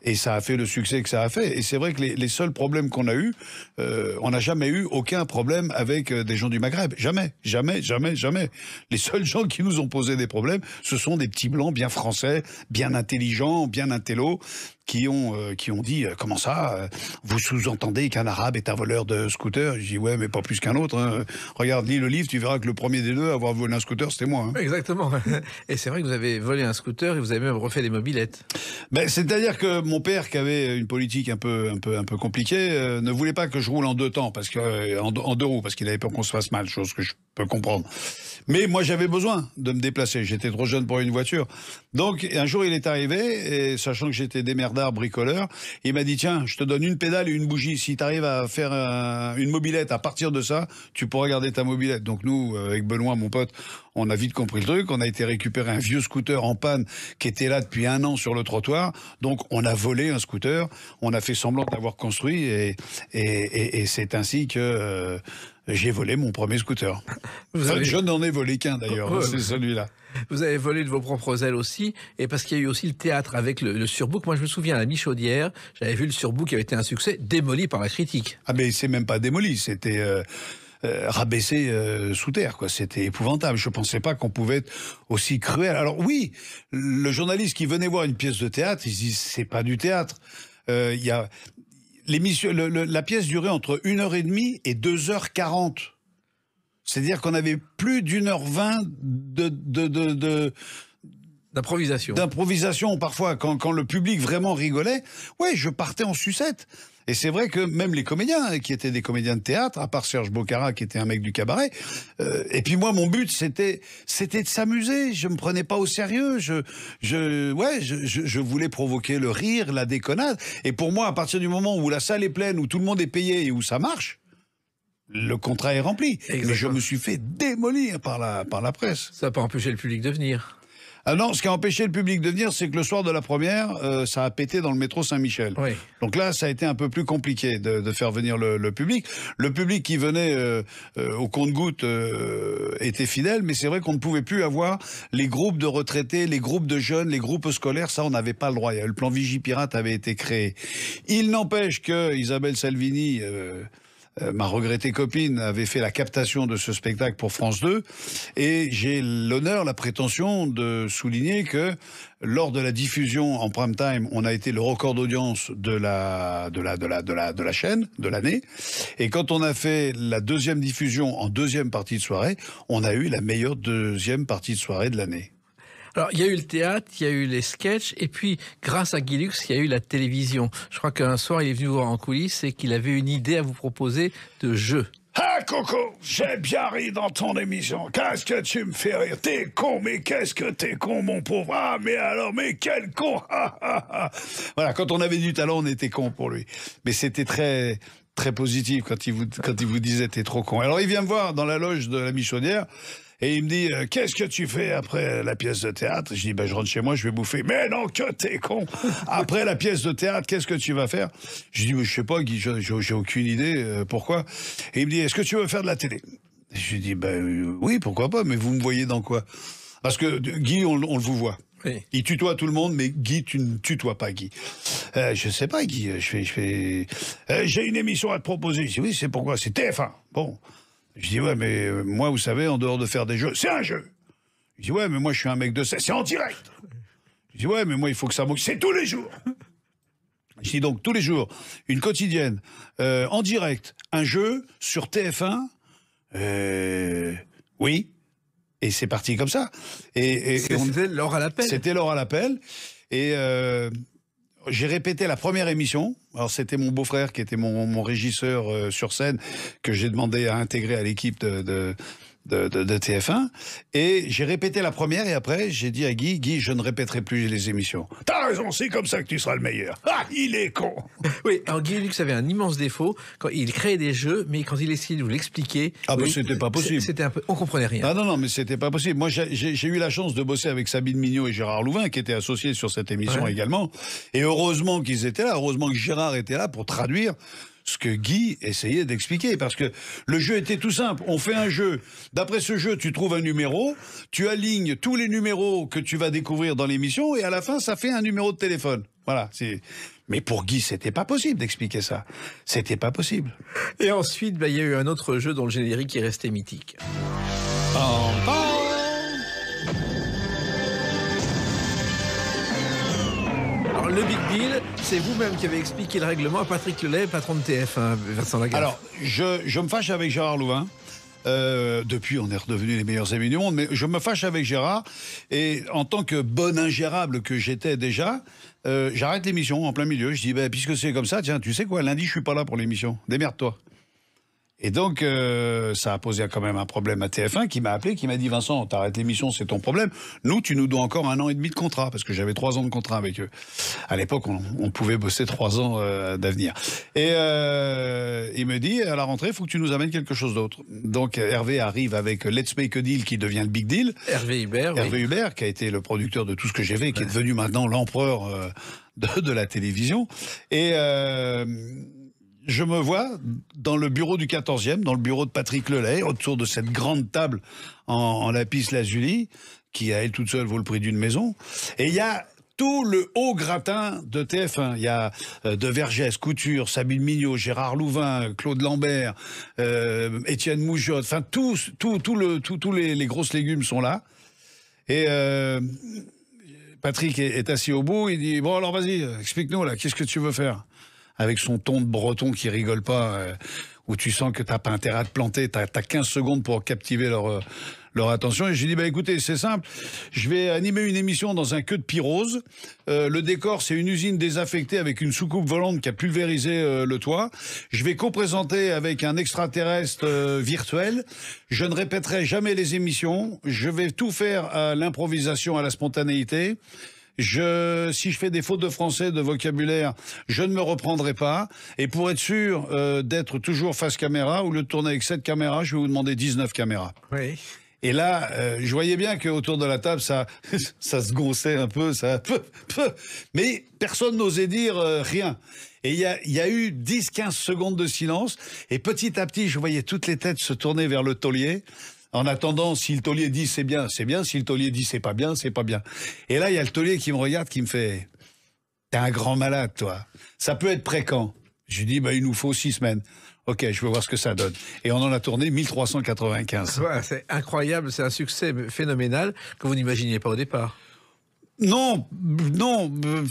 Et ça a fait le succès que ça a fait. Et c'est vrai que les, seuls problèmes qu'on a eus, euh, on n'a jamais eu aucun problème avec euh, des gens du Maghreb. Jamais, jamais, jamais, jamais. Les seuls gens qui nous ont posé des problèmes, ce sont des petits blancs bien français, bien intelligents, bien intello qui ont, euh, qui ont dit euh, Comment ça euh, Vous sous-entendez qu'un arabe est un voleur de scooter Je dis Ouais, mais pas plus qu'un autre. Hein. Regarde, lis le livre, tu verras que le premier des deux à avoir volé un scooter, c'était moi. Hein. Exactement. Et c'est vrai que vous avez volé un scooter et vous avez même refait des mobilettes. Ben, c'est-à-dire que mon père, qui avait une politique un peu, un peu, un peu compliquée, ne voulait pas que je roule en deux temps, parce que, en deux roues, parce qu'il avait peur qu'on se fasse mal, chose que je peux comprendre. Mais moi, j'avais besoin de me déplacer. J'étais trop jeune pour une voiture. Donc, un jour, il est arrivé, sachant que j'étais des démerdard, bricoleur, il m'a dit, tiens, je te donne une pédale et une bougie. Si tu arrives à faire euh, une mobilette à partir de ça, tu pourras garder ta mobilette. Donc, nous, euh, avec Benoît, mon pote, on a vite compris le truc. On a été récupérer un vieux scooter en panne qui était là depuis un an sur le trottoir. Donc, on a volé un scooter. On a fait semblant d'avoir construit et, et, c'est ainsi que euh, j'ai volé mon premier scooter. Vous Je
n'en ai volé qu'un d'ailleurs, hein, oh, c'est oh. celui-là. Vous avez volé de vos propres ailes aussi, et parce qu'il y a eu aussi le théâtre avec le, surbook. Moi, je me souviens à la Michaudière, j'avais vu le surbook qui avait
été un succès démoli par la critique. Ah, mais c'est même pas démoli, c'était. Euh, euh, rabaissé euh, sous terre. quoi. C'était épouvantable. Je ne pensais pas qu'on pouvait être aussi cruel. Alors oui, le journaliste qui venait voir une pièce de théâtre, il se dit c'est pas du théâtre. Il y a la pièce durait entre 1h30 et 2h40. C'est-à-dire qu'on avait plus d'une heure vingt de, D'improvisation. D'improvisation, parfois, quand, quand, le public vraiment rigolait. Ouais, je partais en sucette. Et c'est vrai que même les comédiens, hein, qui étaient des comédiens de théâtre, à part Serge Bocara, qui était un mec du cabaret, euh, et puis moi, mon but, c'était, c'était de s'amuser. Je me prenais pas au sérieux. Je, je, ouais, je, voulais provoquer le rire, la déconnade. Et pour moi, à partir du moment où la salle est pleine, où tout le monde est payé et où ça marche, le contrat est rempli. Mais je me suis fait démolir par la, par la presse. Ça n'a pas empêché le public de venir. Ah non, ce qui a empêché le public de venir, c'est que le soir de la première, euh, ça a pété dans le métro Saint-Michel. Donc là, ça a été un peu plus compliqué de, faire venir le, public. Le public qui venait euh, euh, au compte-goutte était fidèle, mais c'est vrai qu'on ne pouvait plus avoir les groupes de retraités, les groupes de jeunes, les groupes scolaires. Ça, on n'avait pas le droit. Le plan Vigipirate avait été créé. Il n'empêche que Isabelle Salvini euh, ma regrettée copine avait fait la captation de ce spectacle pour France 2. Et j'ai l'honneur, la prétention de souligner que lors de la diffusion en prime time, on a été le record d'audience de la, de la, de de la chaîne, de l'année. Et quand on a fait la deuxième diffusion en deuxième partie de soirée, on a eu la meilleure deuxième partie de soirée de l'année.
Alors, il y a eu le théâtre, il y a eu les sketchs, et puis, grâce à Guilux, il y a eu la télévision. Je crois qu'un soir, il est venu voir en coulisses et qu'il avait une idée à vous proposer de jeu.
Ah, Coco, j'ai bien ri dans ton émission. Qu'est-ce que tu me fais rire T'es con, mais qu'est-ce que t'es con, mon pauvre Ah, mais alors, mais quel con ah, ah, ah. Voilà, quand on avait du talent, on était con pour lui. Mais c'était très très positif quand il vous, quand il vous disait t'es trop con. Alors, il vient me voir dans la loge de la Michonnière, et il me dit euh, Qu'est-ce que tu fais après la pièce de théâtre Je dis ben, Je rentre chez moi, je vais bouffer. Mais non, que t'es con Après la pièce de théâtre, qu'est-ce que tu vas faire Je dis Je sais pas, Guy, j'ai aucune idée. Euh, pourquoi Et il me dit Est-ce que tu veux faire de la télé Je lui dis ben, euh, Oui, pourquoi pas, mais vous me voyez dans quoi Parce que Guy, on, le vous voit. Il tutoie tout le monde, mais Guy, tu ne tutoies pas Guy. Euh, je sais pas, Guy. Je fais, je fais. J'ai une émission à te proposer. Je dis oui, c'est pourquoi C'est TF1. Bon. Je dis, ouais, mais euh, moi, vous savez, en dehors de faire des jeux, c'est un jeu. Je dis, ouais, mais moi, je suis un mec de ça, c'est en direct. Je dis, ouais, mais moi, il faut que ça bouge. C'est tous les jours. Je dis donc, tous les jours, une quotidienne, euh, en direct, un jeu sur TF1. Euh, oui. Et c'est parti comme ça. Et, c'était l'or à l'appel. C'était l'or à l'appel. Et, j'ai répété la première émission. Alors c'était mon beau-frère qui était mon, mon régisseur euh, sur scène que j'ai demandé à intégrer à l'équipe de, de, TF1. Et j'ai répété la première et après, j'ai dit à Guy, Guy, je ne répéterai plus les émissions. T'as raison, c'est comme ça que tu seras le meilleur. Ah, il est con Oui, alors
Guy Lux avait un immense défaut. Quand il créait des jeux, mais quand il essayait de vous l'expliquer... Ah bah, c'était pas possible. C'était un peu... On comprenait rien.
Ah non, non, mais c'était pas possible. Moi, j'ai eu la chance de bosser avec Sabine Mignot et Gérard Louvain, qui étaient associés sur cette émission également. Et heureusement qu'ils étaient là, heureusement que Gérard était là pour traduire ce que Guy essayait d'expliquer, parce que le jeu était tout simple. On fait un jeu. D'après ce jeu, tu trouves un numéro, tu alignes tous les numéros que tu vas découvrir dans l'émission, et à la fin, ça fait un numéro de téléphone. Voilà. C'est... Mais pour Guy, c'était pas possible d'expliquer ça. C'était pas possible. Et ensuite, bah, il y a eu un autre jeu dont le générique est resté mythique.
le Big Deal, c'est vous-même qui avez expliqué le règlement à Patrick
Lelay, patron de TF1, Vincent Lagarde. Alors, je, me fâche avec Gérard Louvain. Euh, depuis, on est redevenus les meilleurs amis du monde, mais je me fâche avec Gérard. Et en tant que bon ingérable que j'étais déjà, euh, j'arrête l'émission en plein milieu. Je dis, ben, puisque c'est comme ça, tiens, tu sais quoi, lundi, je suis pas là pour l'émission. Démerde-toi. Et donc, euh, ça a posé quand même un problème à TF1 qui m'a appelé, qui m'a dit Vincent, t'arrêtes l'émission, c'est ton problème. Nous, tu nous dois encore un an et demi de contrat, parce que j'avais trois ans de contrat avec eux. À l'époque, on, pouvait bosser trois ans euh, d'avenir. Et euh, il me dit à la rentrée, il faut que tu nous amènes quelque chose d'autre. Donc, Hervé arrive avec Let's Make a Deal, qui devient le Big Deal. Hervé Hubert. Hervé Hubert, qui a été le producteur de tout ce que j'ai fait, qui est devenu maintenant l'empereur de, de, la télévision. Et je me vois dans le bureau du 14e, dans le bureau de Patrick Lelay, autour de cette grande table en, lapis lazuli, qui à elle toute seule vaut le prix d'une maison. Et il y a tout le haut gratin de TF1. Il y a euh, De Vergès, Couture, Sabine Mignot, Gérard Louvain, Claude Lambert, euh, Étienne Mougeot, Enfin, tous, tout, tout tous les, grosses légumes sont là. Et euh, Patrick est, est assis au bout. Il dit Bon, alors vas-y, explique-nous là, qu'est-ce que tu veux faire avec son ton de breton qui rigole pas, euh, où tu sens que t'as pas intérêt à te planter, t'as 15 secondes pour captiver leur euh, leur attention. Et j'ai dit, bah écoutez, c'est simple, je vais animer une émission dans un queue de pyrose. Euh, le décor, c'est une usine désaffectée avec une soucoupe volante qui a pulvérisé le toit. Je vais co-présenter avec un extraterrestre virtuel. Je ne répéterai jamais les émissions. Je vais tout faire à l'improvisation, à la spontanéité si je fais des fautes de français, de vocabulaire, je ne me reprendrai pas. Et pour être sûr euh, d'être toujours face caméra, ou le tourner avec cette caméra, je vais vous demander 19 caméras. Oui. Et là, euh, je voyais bien qu'autour de la table, ça, ça se gonçait un peu, ça. Mais personne n'osait dire euh, rien. Et il y, y a, eu 10-15 secondes de silence. Et petit à petit, je voyais toutes les têtes se tourner vers le taulier. En attendant, si le taulier dit c'est bien, c'est bien. Si le taulier dit c'est pas bien, c'est pas bien. Et là, il y a le taulier qui me regarde, qui me fait T'es un grand malade, toi. Ça peut être préquent. Je lui dis bah, Il nous faut six semaines. Ok, je veux voir ce que ça donne. Et on en a tourné 1395. c'est incroyable, c'est un succès phénoménal que vous n'imaginiez pas au départ. Non, non. Euh,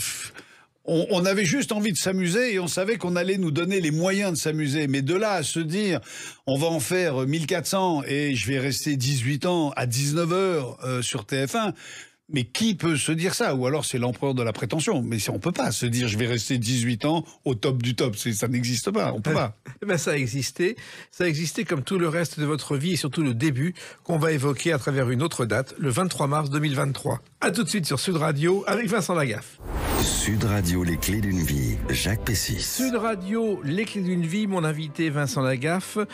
on, avait juste envie de s'amuser et on savait qu'on allait nous donner les moyens de s'amuser. Mais de là à se dire, on va en faire 1400 et je vais rester 18 ans à 19h euh, sur TF1, mais qui peut se dire ça Ou alors c'est l'empereur de la prétention. Mais on ne peut pas se dire je vais rester 18 ans au top du top. Ça n'existe pas. On peut pas.
Eh ben, ça a existé. Ça a existé comme tout le reste de votre vie et surtout le début qu'on va évoquer à travers une autre date, le 23 mars 2023. A tout de suite sur Sud Radio avec Vincent Lagaffe.
Sud Radio, les clés d'une vie, Jacques Pessis. Sud
Radio, les clés d'une vie, mon invité Vincent Lagaffe. Euh,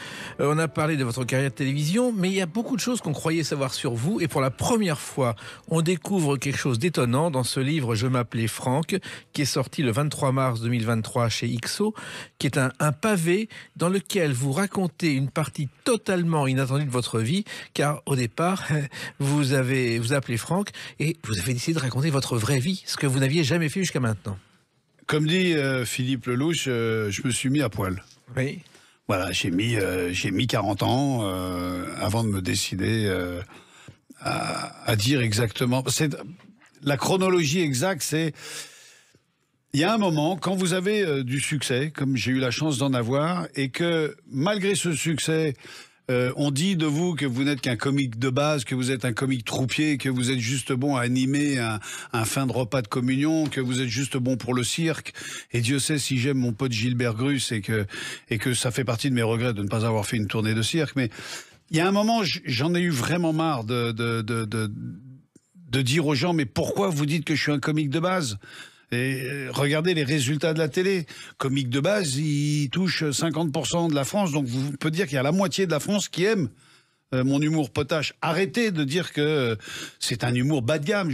on a parlé de votre carrière de télévision, mais il y a beaucoup de choses qu'on croyait savoir sur vous. Et pour la première fois, on découvre découvre quelque chose d'étonnant dans ce livre Je m'appelais Franck, qui est sorti le 23 mars 2023 chez IXO, qui est un, pavé dans lequel vous racontez une partie totalement inattendue de votre vie, car au départ, vous avez vous appelez Franck et vous avez décidé de raconter votre vraie vie, ce que vous n'aviez jamais fait jusqu'à maintenant.
Comme dit euh, Philippe Lelouch, euh, je me suis mis à poil. Oui. Voilà, j'ai mis, euh, j'ai mis 40 ans avant de me décider à, dire exactement. C'est la chronologie exacte, c'est il y a un moment, quand vous avez euh, du succès, comme j'ai eu la chance d'en avoir, et que malgré ce succès, euh, on dit de vous que vous n'êtes qu'un comique de base, que vous êtes un comique troupier, que vous êtes juste bon à animer un, fin de repas de communion, que vous êtes juste bon pour le cirque. Et Dieu sait si j'aime mon pote Gilbert Grus et que, et que ça fait partie de mes regrets de ne pas avoir fait une tournée de cirque. Mais il y a un moment, j'en ai eu vraiment marre de, dire aux gens, mais pourquoi vous dites que je suis un comique de base et euh, regardez les résultats de la télé. Comique de base, il touche 50% de la France, donc vous pouvez dire qu'il y a la moitié de la France qui aime euh, mon humour potache. Arrêtez de dire que euh, c'est un humour bas de gamme.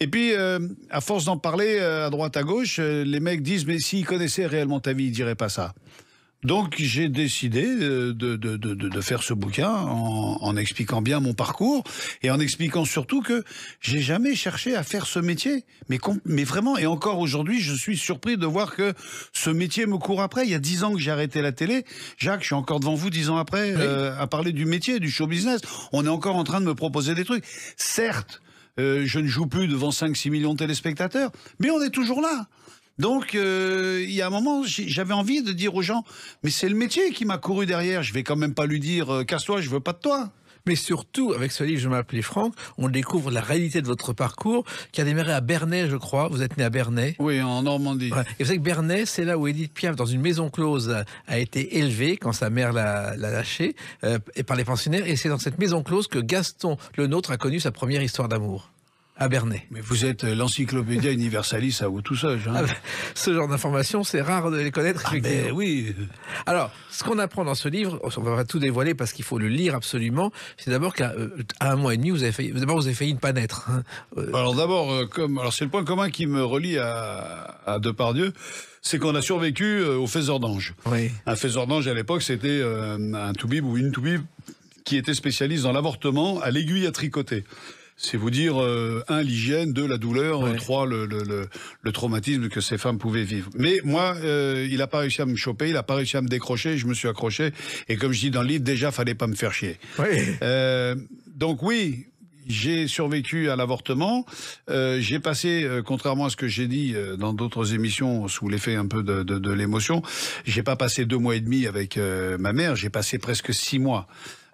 Et puis, à force d'en parler à droite à gauche, les mecs disent mais s'ils connaissaient réellement ta vie, ils diraient pas ça. Donc j'ai décidé euh, de, faire ce bouquin en, expliquant bien mon parcours et en expliquant surtout que j'ai jamais cherché à faire ce métier, mais, mais vraiment, et encore aujourd'hui, je suis surpris de voir que ce métier me court après. Il y a dix ans que j'ai arrêté la télé. Jacques, je suis encore devant vous dix ans après euh, à parler du métier, du show business. On est encore en train de me proposer des trucs. Certes, euh, je ne joue plus devant 5-6 millions de téléspectateurs, mais on est toujours là. Donc, euh, il y a un moment, j'avais envie de dire aux gens, mais c'est le métier qui m'a couru derrière. Je vais quand même pas lui dire, euh, casse-toi, je veux pas de toi. Mais surtout, avec ce livre, je m'appelais Franck, on découvre la réalité de votre parcours
qui a démarré à Bernay, je crois. Vous êtes né à Bernay. Oui, en Normandie. Et vous savez que Bernay, c'est là où Edith Piaf, dans une maison close, a été élevée quand sa mère l'a lâchée euh, et par les pensionnaires. Et c'est dans cette maison close que Gaston, le nôtre, a connu sa première histoire d'amour à Bernay. Mais vous êtes euh, l'encyclopédia universaliste à vous tout seul. Hein. Ah bah, ce genre d'informations, c'est rare de les connaître. Ah ben oui. Alors, ce qu'on apprend dans ce livre, on va tout dévoiler parce qu'il faut le lire absolument. C'est d'abord qu'à euh, un mois et demi, vous avez failli, vous avez failli ne pas naître. Hein. Euh,
alors d'abord, comme alors c'est le point commun qui me relie à, à Depardieu c'est qu'on a survécu au faiseur d'ange. Oui. Un faiseur d'ange à l'époque, c'était un toubib ou une toubib qui était spécialiste dans l'avortement à l'aiguille à tricoter. C'est vous dire, euh, un, l'hygiène, deux, la douleur, trois, le, traumatisme que ces femmes pouvaient vivre. Mais moi, euh, il n'a pas réussi à me choper, il n'a pas réussi à me décrocher, je me suis accroché. Et comme je dis dans le livre, déjà, fallait pas me faire chier. Euh, donc oui, j'ai survécu à l'avortement. j'ai passé, contrairement à ce que j'ai dit dans d'autres émissions, sous l'effet un peu de, de, de l'émotion, j'ai pas passé deux mois et demi avec ma mère. J'ai passé presque six mois.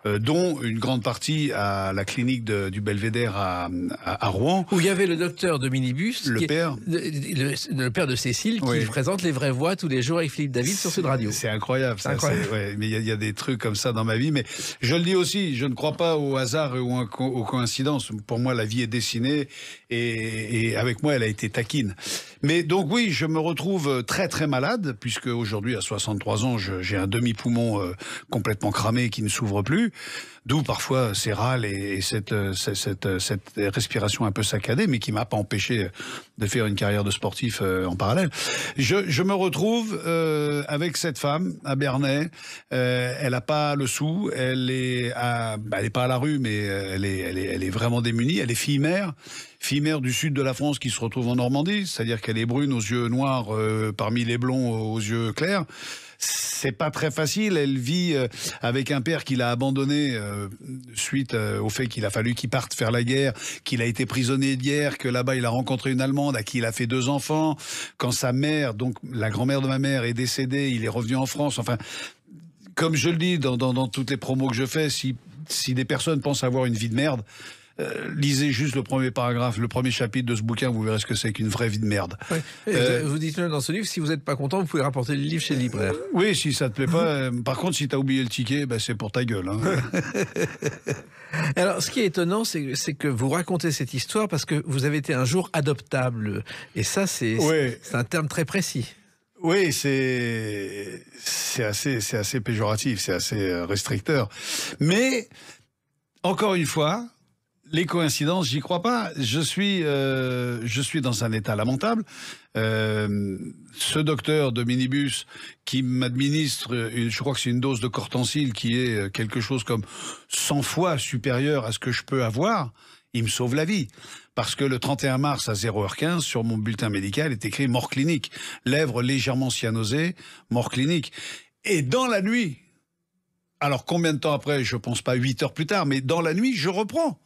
Euh, dont une grande partie à la clinique du Belvédère à, Rouen. Où il y avait le docteur de Minibus,
le, père. le, père de Cécile, qui présente les vraies voix tous les jours
avec Philippe David sur cette radio. C'est incroyable, ça. Incroyable. mais il y, a des trucs comme ça dans ma vie. Mais je le dis aussi, je ne crois pas au hasard ou aux, coïncidences. Pour moi, la vie est dessinée et, et avec moi, elle a été taquine. Mais donc oui, je me retrouve euh, très très malade, puisque aujourd'hui à 63 ans, j'ai un demi-poumon euh, complètement cramé qui ne s'ouvre plus. D'où parfois ces râles et, cette, euh, cette, euh, cette, respiration un peu saccadée, mais qui m'a pas empêché de faire une carrière de sportif euh, en parallèle. Je, me retrouve avec cette femme à Bernay. elle n'a pas le sou, bah, elle est, pas à la rue, mais elle est, elle est, vraiment démunie. Elle est fille mère, fille mère du sud de la France qui se retrouve en Normandie, c'est-à-dire qu'elle est brune aux yeux noirs parmi les blonds aux yeux clairs c'est pas très facile. Elle vit euh, avec un père qui l'a abandonné euh, suite euh, au fait qu'il a fallu qu'il parte faire la guerre, qu'il a été prisonnier d'hier que là-bas il a rencontré une Allemande à qui il a fait deux enfants. Quand sa mère, donc la grand-mère de ma mère, est décédée, il est revenu en France. Enfin, comme je le dis dans, dans, dans toutes les promos que je fais, si si des personnes pensent avoir une vie de merde, euh, lisez juste le premier paragraphe, le premier chapitre de ce bouquin, vous verrez ce que c'est qu'une vraie vie de merde. Euh, euh, vous dites-le dans ce livre, si vous n'êtes pas content, vous pouvez rapporter le livre chez le libraire. oui, si ça te plaît pas. par contre, si tu as oublié le ticket, bah, c'est pour ta gueule. Hein.
Alors, ce qui est étonnant, c'est que vous racontez cette histoire parce que vous avez été un jour adoptable. Et ça, c'est un terme très précis.
Oui, c'est assez c'est assez péjoratif, c'est assez restricteur. Mais encore une fois, les coïncidences, j'y crois pas. Je suis, euh, je suis dans un état lamentable. Euh, ce docteur de minibus qui m'administre, je crois que c'est une dose de cortensile qui est euh, quelque chose comme 100 fois supérieure à ce que je peux avoir, il me sauve la vie. Parce que le 31 mars à 0h15, sur mon bulletin médical, est écrit mort clinique. Lèvres légèrement cyanosées, mort clinique. Et dans la nuit, alors combien de temps après Je pense pas 8 heures plus tard, mais dans la nuit, je reprends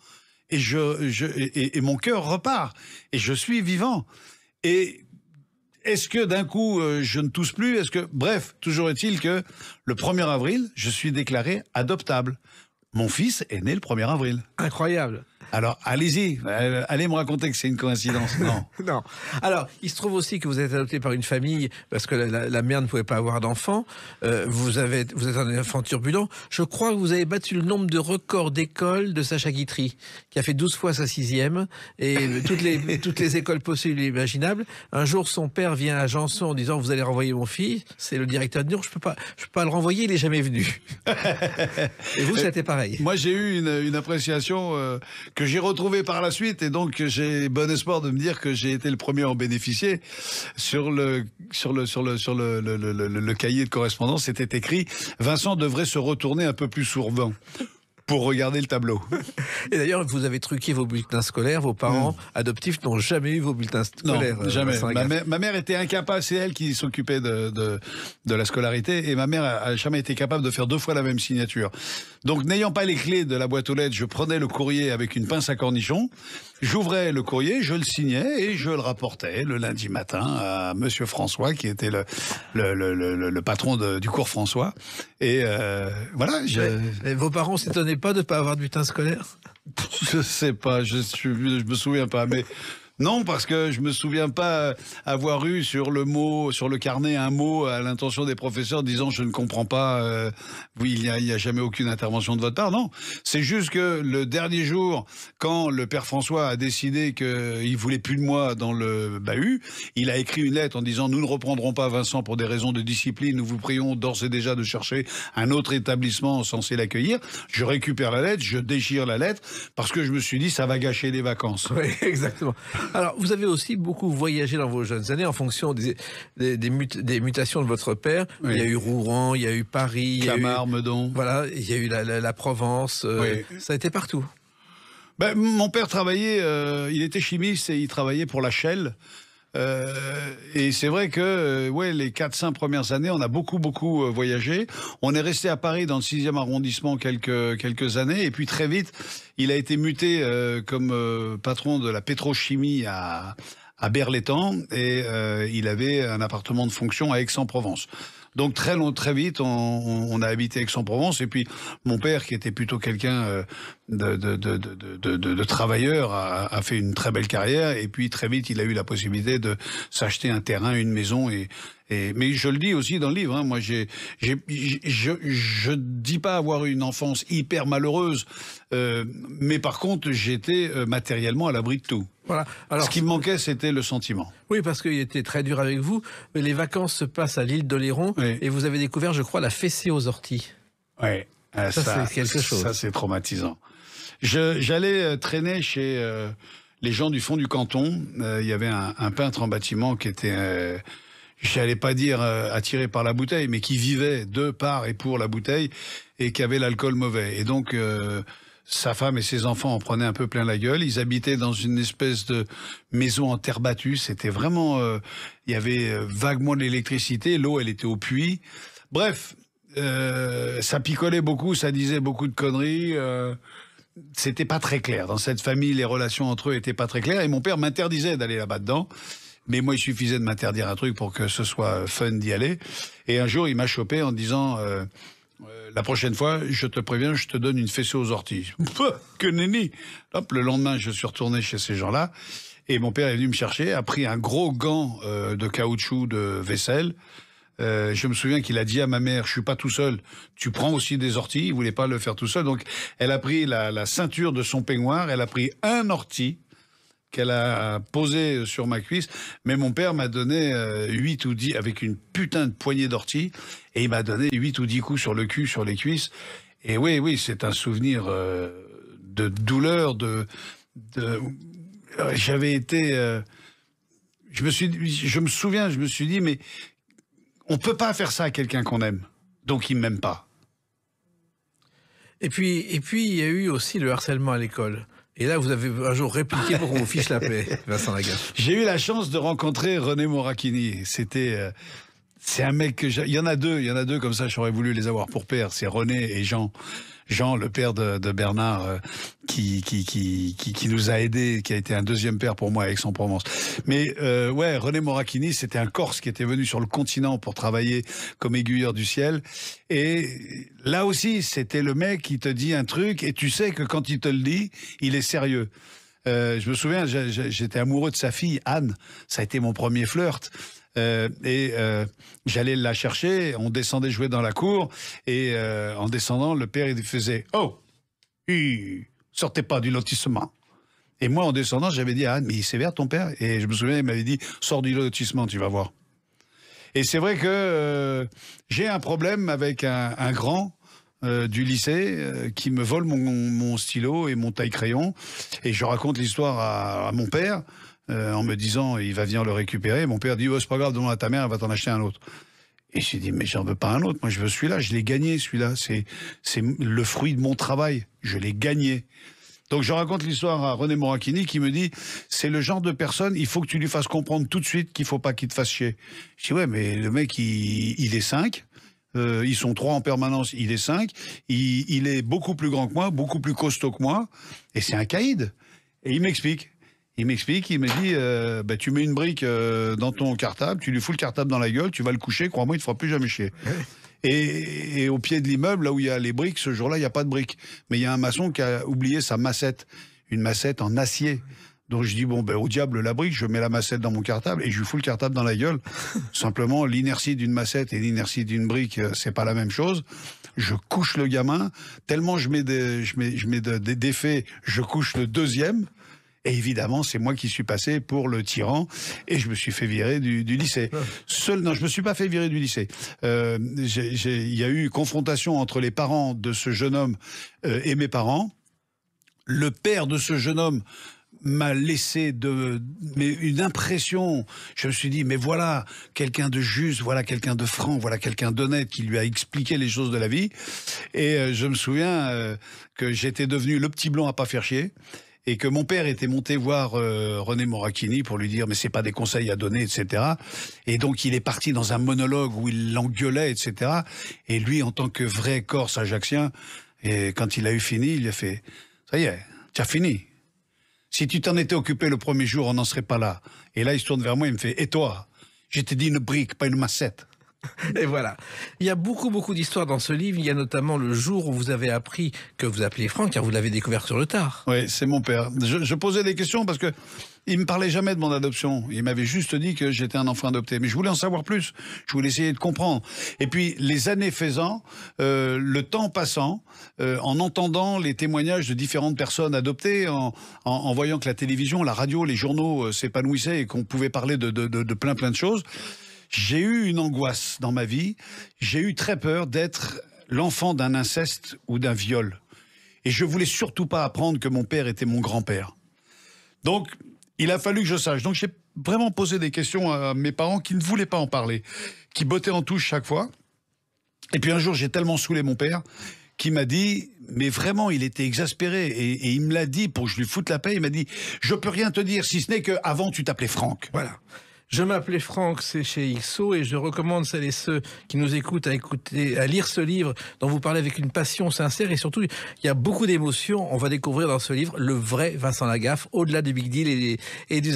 et, je, et, mon cœur repart. Et je suis vivant. Et est-ce que d'un coup euh, je ne tousse plus Est-ce que bref, toujours est-il que le 1er avril, je suis déclaré adoptable. Mon fils est né le 1er avril. Incroyable. Alors, allez-y, euh, allez me raconter que c'est une
coïncidence. Non. non. Alors, il se trouve aussi que vous êtes adopté par une famille parce que la, mère ne pouvait pas avoir d'enfant. Euh, vous, vous êtes un enfant turbulent. Je crois que vous avez battu le nombre de records d'école de Sacha Guitry, qui a fait 12 fois sa sixième et toutes les, toutes les écoles possibles et imaginables. Un jour, son père vient à Janson en disant Vous allez renvoyer mon fils. C'est le directeur de Nure. Je ne peux, pas, peux pas le renvoyer, il n'est jamais venu.
et vous, c'était pareil. Moi, j'ai eu une, appréciation euh, que que j'ai retrouvé par la suite. Et donc, j'ai bon espoir de me dire que j'ai été le premier à en bénéficier. Sur le, sur le, sur le, sur le, le, le, cahier de correspondance, c'était écrit Vincent devrait se retourner un peu plus » pour regarder le tableau. Et d'ailleurs, vous avez truqué vos bulletins scolaires. Vos parents hmm. adoptifs
n'ont jamais eu vos bulletins scolaires. Non, euh, jamais.
Ma mère, était incapable. C'est elle qui s'occupait de, de, la scolarité. Et ma mère a, jamais été capable de faire deux fois la même signature. Donc, n'ayant pas les clés de la boîte aux lettres, je prenais le courrier avec une pince à cornichon. J'ouvrais le courrier, je le signais et je le rapportais le lundi matin à Monsieur François, qui était le, patron du cours François. Et euh, voilà. vos parents s'étonnaient pas de ne pas avoir de butin scolaire Je sais pas, je, je, je me souviens pas, mais non, parce que je me souviens pas avoir eu sur le mot, sur le carnet, un mot à l'intention des professeurs disant je ne comprends pas. Euh, oui, il n'y a, jamais aucune intervention de votre part. Non, c'est juste que le dernier jour, quand le père François a décidé qu'il voulait plus de moi dans le bahut, il a écrit une lettre en disant nous ne reprendrons pas Vincent pour des raisons de discipline. Nous vous prions d'ores et déjà de chercher un autre établissement censé l'accueillir. Je récupère la lettre, je déchire la lettre parce que je me suis dit ça va gâcher les vacances. Oui, exactement.
Alors, vous avez aussi beaucoup voyagé dans vos jeunes années en fonction des, des, mutations de votre père. Il y a eu Rouen, il y a eu Paris, Camargue, donc Voilà, il y a eu la, Provence.
Euh, ça a été partout. Ben, mon père travaillait, euh, il était chimiste et il travaillait pour la Shell. Euh, et c'est vrai que euh, ouais, les 4-5 premières années, on a beaucoup, beaucoup euh, voyagé. On est resté à Paris dans le 6e arrondissement quelques, quelques années. Et puis très vite, il a été muté comme patron de la pétrochimie à, à Berlétan. Et il avait un appartement de fonction à Aix-en-Provence. Donc très long, très vite, on, on a habité Aix-en-Provence. Et puis mon père, qui était plutôt quelqu'un euh, de, de, de, de travailleur, a, a, fait une très belle carrière. Et puis très vite, il a eu la possibilité de s'acheter un terrain, une maison. Et, et mais je le dis aussi dans le livre. Hein, moi, j'ai, j'ai, je, je dis pas avoir eu une enfance hyper malheureuse, euh, mais par contre, j'étais euh, matériellement à l'abri de tout. Voilà. Alors, Ce qui me manquait, c'était le sentiment. Oui, parce qu'il était très dur avec vous. les vacances se passent à l'île d'Oléron et vous avez découvert, je crois, la fessée aux orties. Oui, ah, ça, c'est quelque chose. Ça, c'est traumatisant. J'allais euh, traîner chez euh, les gens du fond du canton. Euh, il y avait un, peintre en bâtiment qui était... je j'allais pas dire attiré par la bouteille, mais qui vivait de par et pour la bouteille et qui avait l'alcool mauvais. Et donc, sa femme et ses enfants en prenaient un peu plein la gueule. Ils habitaient dans une espèce de maison en terre battue. C'était vraiment, euh, il y avait euh, vaguement de l'électricité, l'eau, elle était au puits. Bref, euh, ça picolait beaucoup, ça disait beaucoup de conneries. c'était pas très clair. Dans cette famille, les relations entre eux étaient pas très claires. Et mon père m'interdisait d'aller là-bas dedans. Mais moi, il suffisait de m'interdire un truc pour que ce soit fun d'y aller. Et un jour, il m'a chopé en disant euh, la prochaine fois, je te préviens, je te donne une fessée aux orties. que nenni le lendemain, je suis retourné chez ces gens-là. Et mon père est venu me chercher, a pris un gros gant euh, de caoutchouc de vaisselle. Euh, je me souviens qu'il a dit à ma mère, je suis pas tout seul, tu prends aussi des orties. Il voulait pas le faire tout seul. Donc, elle a pris la, ceinture de son peignoir, elle a pris un ortie qu'elle a posé sur ma cuisse. Mais mon père m'a donné huit 8 ou 10 avec une putain de poignée d'orties. Et il m'a donné 8 ou 10 coups sur le cul, sur les cuisses. Et oui, oui, c'est un souvenir euh, de douleur, de... J'avais été... Euh, je me, suis, je me souviens, je me suis dit, mais on peut pas faire ça à quelqu'un qu'on aime. Donc il m'aime pas.
Et puis, et puis, il y a eu aussi le harcèlement à l'école. Et là, vous avez un jour répliqué pour qu'on vous fiche la paix, Vincent
Lagaffe. J'ai eu la chance de rencontrer René Morachini. C'était euh, c'est un mec que Il y en a deux, il y en a deux comme ça, j'aurais voulu les avoir pour père. C'est René et Jean. Jean, le père de, Bernard, euh, qui, qui, qui, qui, nous a aidés, qui a été un deuxième père pour moi avec son provence Mais euh, ouais, René Morachini, c'était un Corse qui était venu sur le continent pour travailler comme aiguilleur du ciel. Et là aussi, c'était le mec qui te dit un truc et tu sais que quand il te le dit, il est sérieux. Euh, je me souviens, j'étais amoureux de sa fille, Anne. Ça a été mon premier flirt. Euh, et euh, j'allais la chercher, on descendait jouer dans la cour, et euh, en descendant, le père, il faisait « Oh, sortez pas du lotissement !» Et moi, en descendant, j'avais dit « Ah, mais c'est sévère ton père ?» Et je me souviens, il m'avait dit « Sors du lotissement, tu vas voir !» Et c'est vrai que j'ai un problème avec un, grand... du lycée qui me vole mon, stylo et mon taille-crayon. Et je raconte l'histoire à, mon père. Euh, en me disant il va venir le récupérer. Mon père dit oh, c'est pas grave, demande à ta mère, elle va t'en acheter un autre. Et j'ai dit mais j'en veux pas un autre. Moi je veux celui-là. Je l'ai gagné celui-là. C'est c'est le fruit de mon travail. Je l'ai gagné. Donc je raconte l'histoire à René Morakini qui me dit c'est le genre de personne, il faut que tu lui fasses comprendre tout de suite qu'il faut pas qu'il te fasse chier. Je dis ouais mais le mec il, il est cinq. Euh, ils sont trois en permanence, il est cinq. Il, il, est beaucoup plus grand que moi, beaucoup plus costaud que moi, et c'est un caïd. Et il m'explique. Il m'explique, il me dit euh, bah, tu mets une brique euh, dans ton cartable, tu lui fous le cartable dans la gueule, tu vas le coucher, crois-moi, il te fera plus jamais chier. Et, au pied de l'immeuble, là où il y a les briques, ce jour-là, il n'y a pas de briques. Mais il y a un maçon qui a oublié sa massette, une massette en acier. Donc je dis bon ben au diable la brique, je mets la massette dans mon cartable et je lui fous le cartable dans la gueule. Simplement l'inertie d'une massette et l'inertie d'une brique, euh, c'est pas la même chose. Je couche le gamin tellement je mets des je mets je mets des défaits, je couche le deuxième. Et évidemment, c'est moi qui suis passé pour le tyran et je me suis fait virer du, lycée. Ah. Seul, non, je me suis pas fait virer du lycée. Euh, il y a eu confrontation entre les parents de ce jeune homme euh, et mes parents. Le père de ce jeune homme m'a laissé de mais une impression. Je me suis dit mais voilà quelqu'un de juste, voilà quelqu'un de franc, voilà quelqu'un d'honnête qui lui a expliqué les choses de la vie. Et euh, je me souviens que j'étais devenu le petit blond à pas faire chier et que mon père était monté voir euh, René Moracchini pour lui dire mais c'est pas des conseils à donner, etc. Et donc il est parti dans un monologue où il l'engueulait, etc. Et lui, en tant que vrai Corse ajaxien, et quand il a eu fini, il a fait ça y est, tu as fini. Si tu t'en étais occupé le premier jour, on n'en serait pas là. Et là, il se tourne vers moi, il me fait et toi, je t'ai dit une brique, pas une massette. Et voilà. Il y a beaucoup, beaucoup d'histoires dans ce livre. Il y a notamment le jour où vous avez appris que vous appelez Franck, car vous l'avez découvert sur le tard. Oui, c'est mon père. Je, posais des questions parce que il me parlait jamais de mon adoption. Il m'avait juste dit que j'étais un enfant adopté. Mais je voulais en savoir plus. Je voulais essayer de comprendre. Et puis, les années faisant, euh, le temps passant, euh, en entendant les témoignages de différentes personnes adoptées, en, voyant que la télévision, la radio, les journaux euh, s'épanouissaient et qu'on pouvait parler de plein, plein de choses, j'ai eu une angoisse dans ma vie. J'ai eu très peur d'être l'enfant d'un inceste ou d'un viol. Et je voulais surtout pas apprendre que mon père était mon grand-père. Donc, il a fallu que je sache. Donc, j'ai vraiment posé des questions à mes parents qui ne voulaient pas en parler, qui bottaient en touche chaque fois. Et puis un jour, j'ai tellement saoulé mon père qui m'a dit, mais vraiment, il était exaspéré et, il me l'a dit pour que je lui foute la paix. Il m'a dit, je peux rien te dire si ce n'est que avant tu t'appelais Franck. Voilà. Je m'appelais Franck, c'est chez IXO et je recommande celles et ceux
qui nous écoutent à écouter, à lire ce livre dont vous parlez avec une passion sincère et surtout, il y a beaucoup d'émotions. On va découvrir dans ce livre le vrai Vincent Lagaffe, au-delà du Big Deal et, du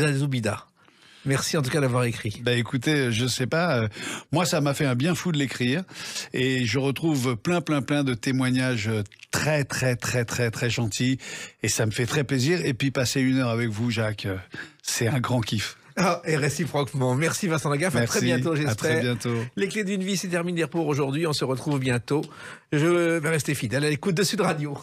Merci en tout cas d'avoir écrit. Bah écoutez, je sais pas, euh, moi ça m'a fait un bien fou de l'écrire et je retrouve plein plein plein de témoignages très très très très très gentils et ça me fait très plaisir et puis passer une heure avec vous Jacques, euh, c'est un grand kiff. Ah, et réciproquement. Merci Vincent Lagaffe. à très bientôt, j'espère. À très bientôt.
Les clés d'une vie, c'est terminé pour aujourd'hui. On se retrouve bientôt. Je vais rester fidèle à l'écoute de Sud Radio.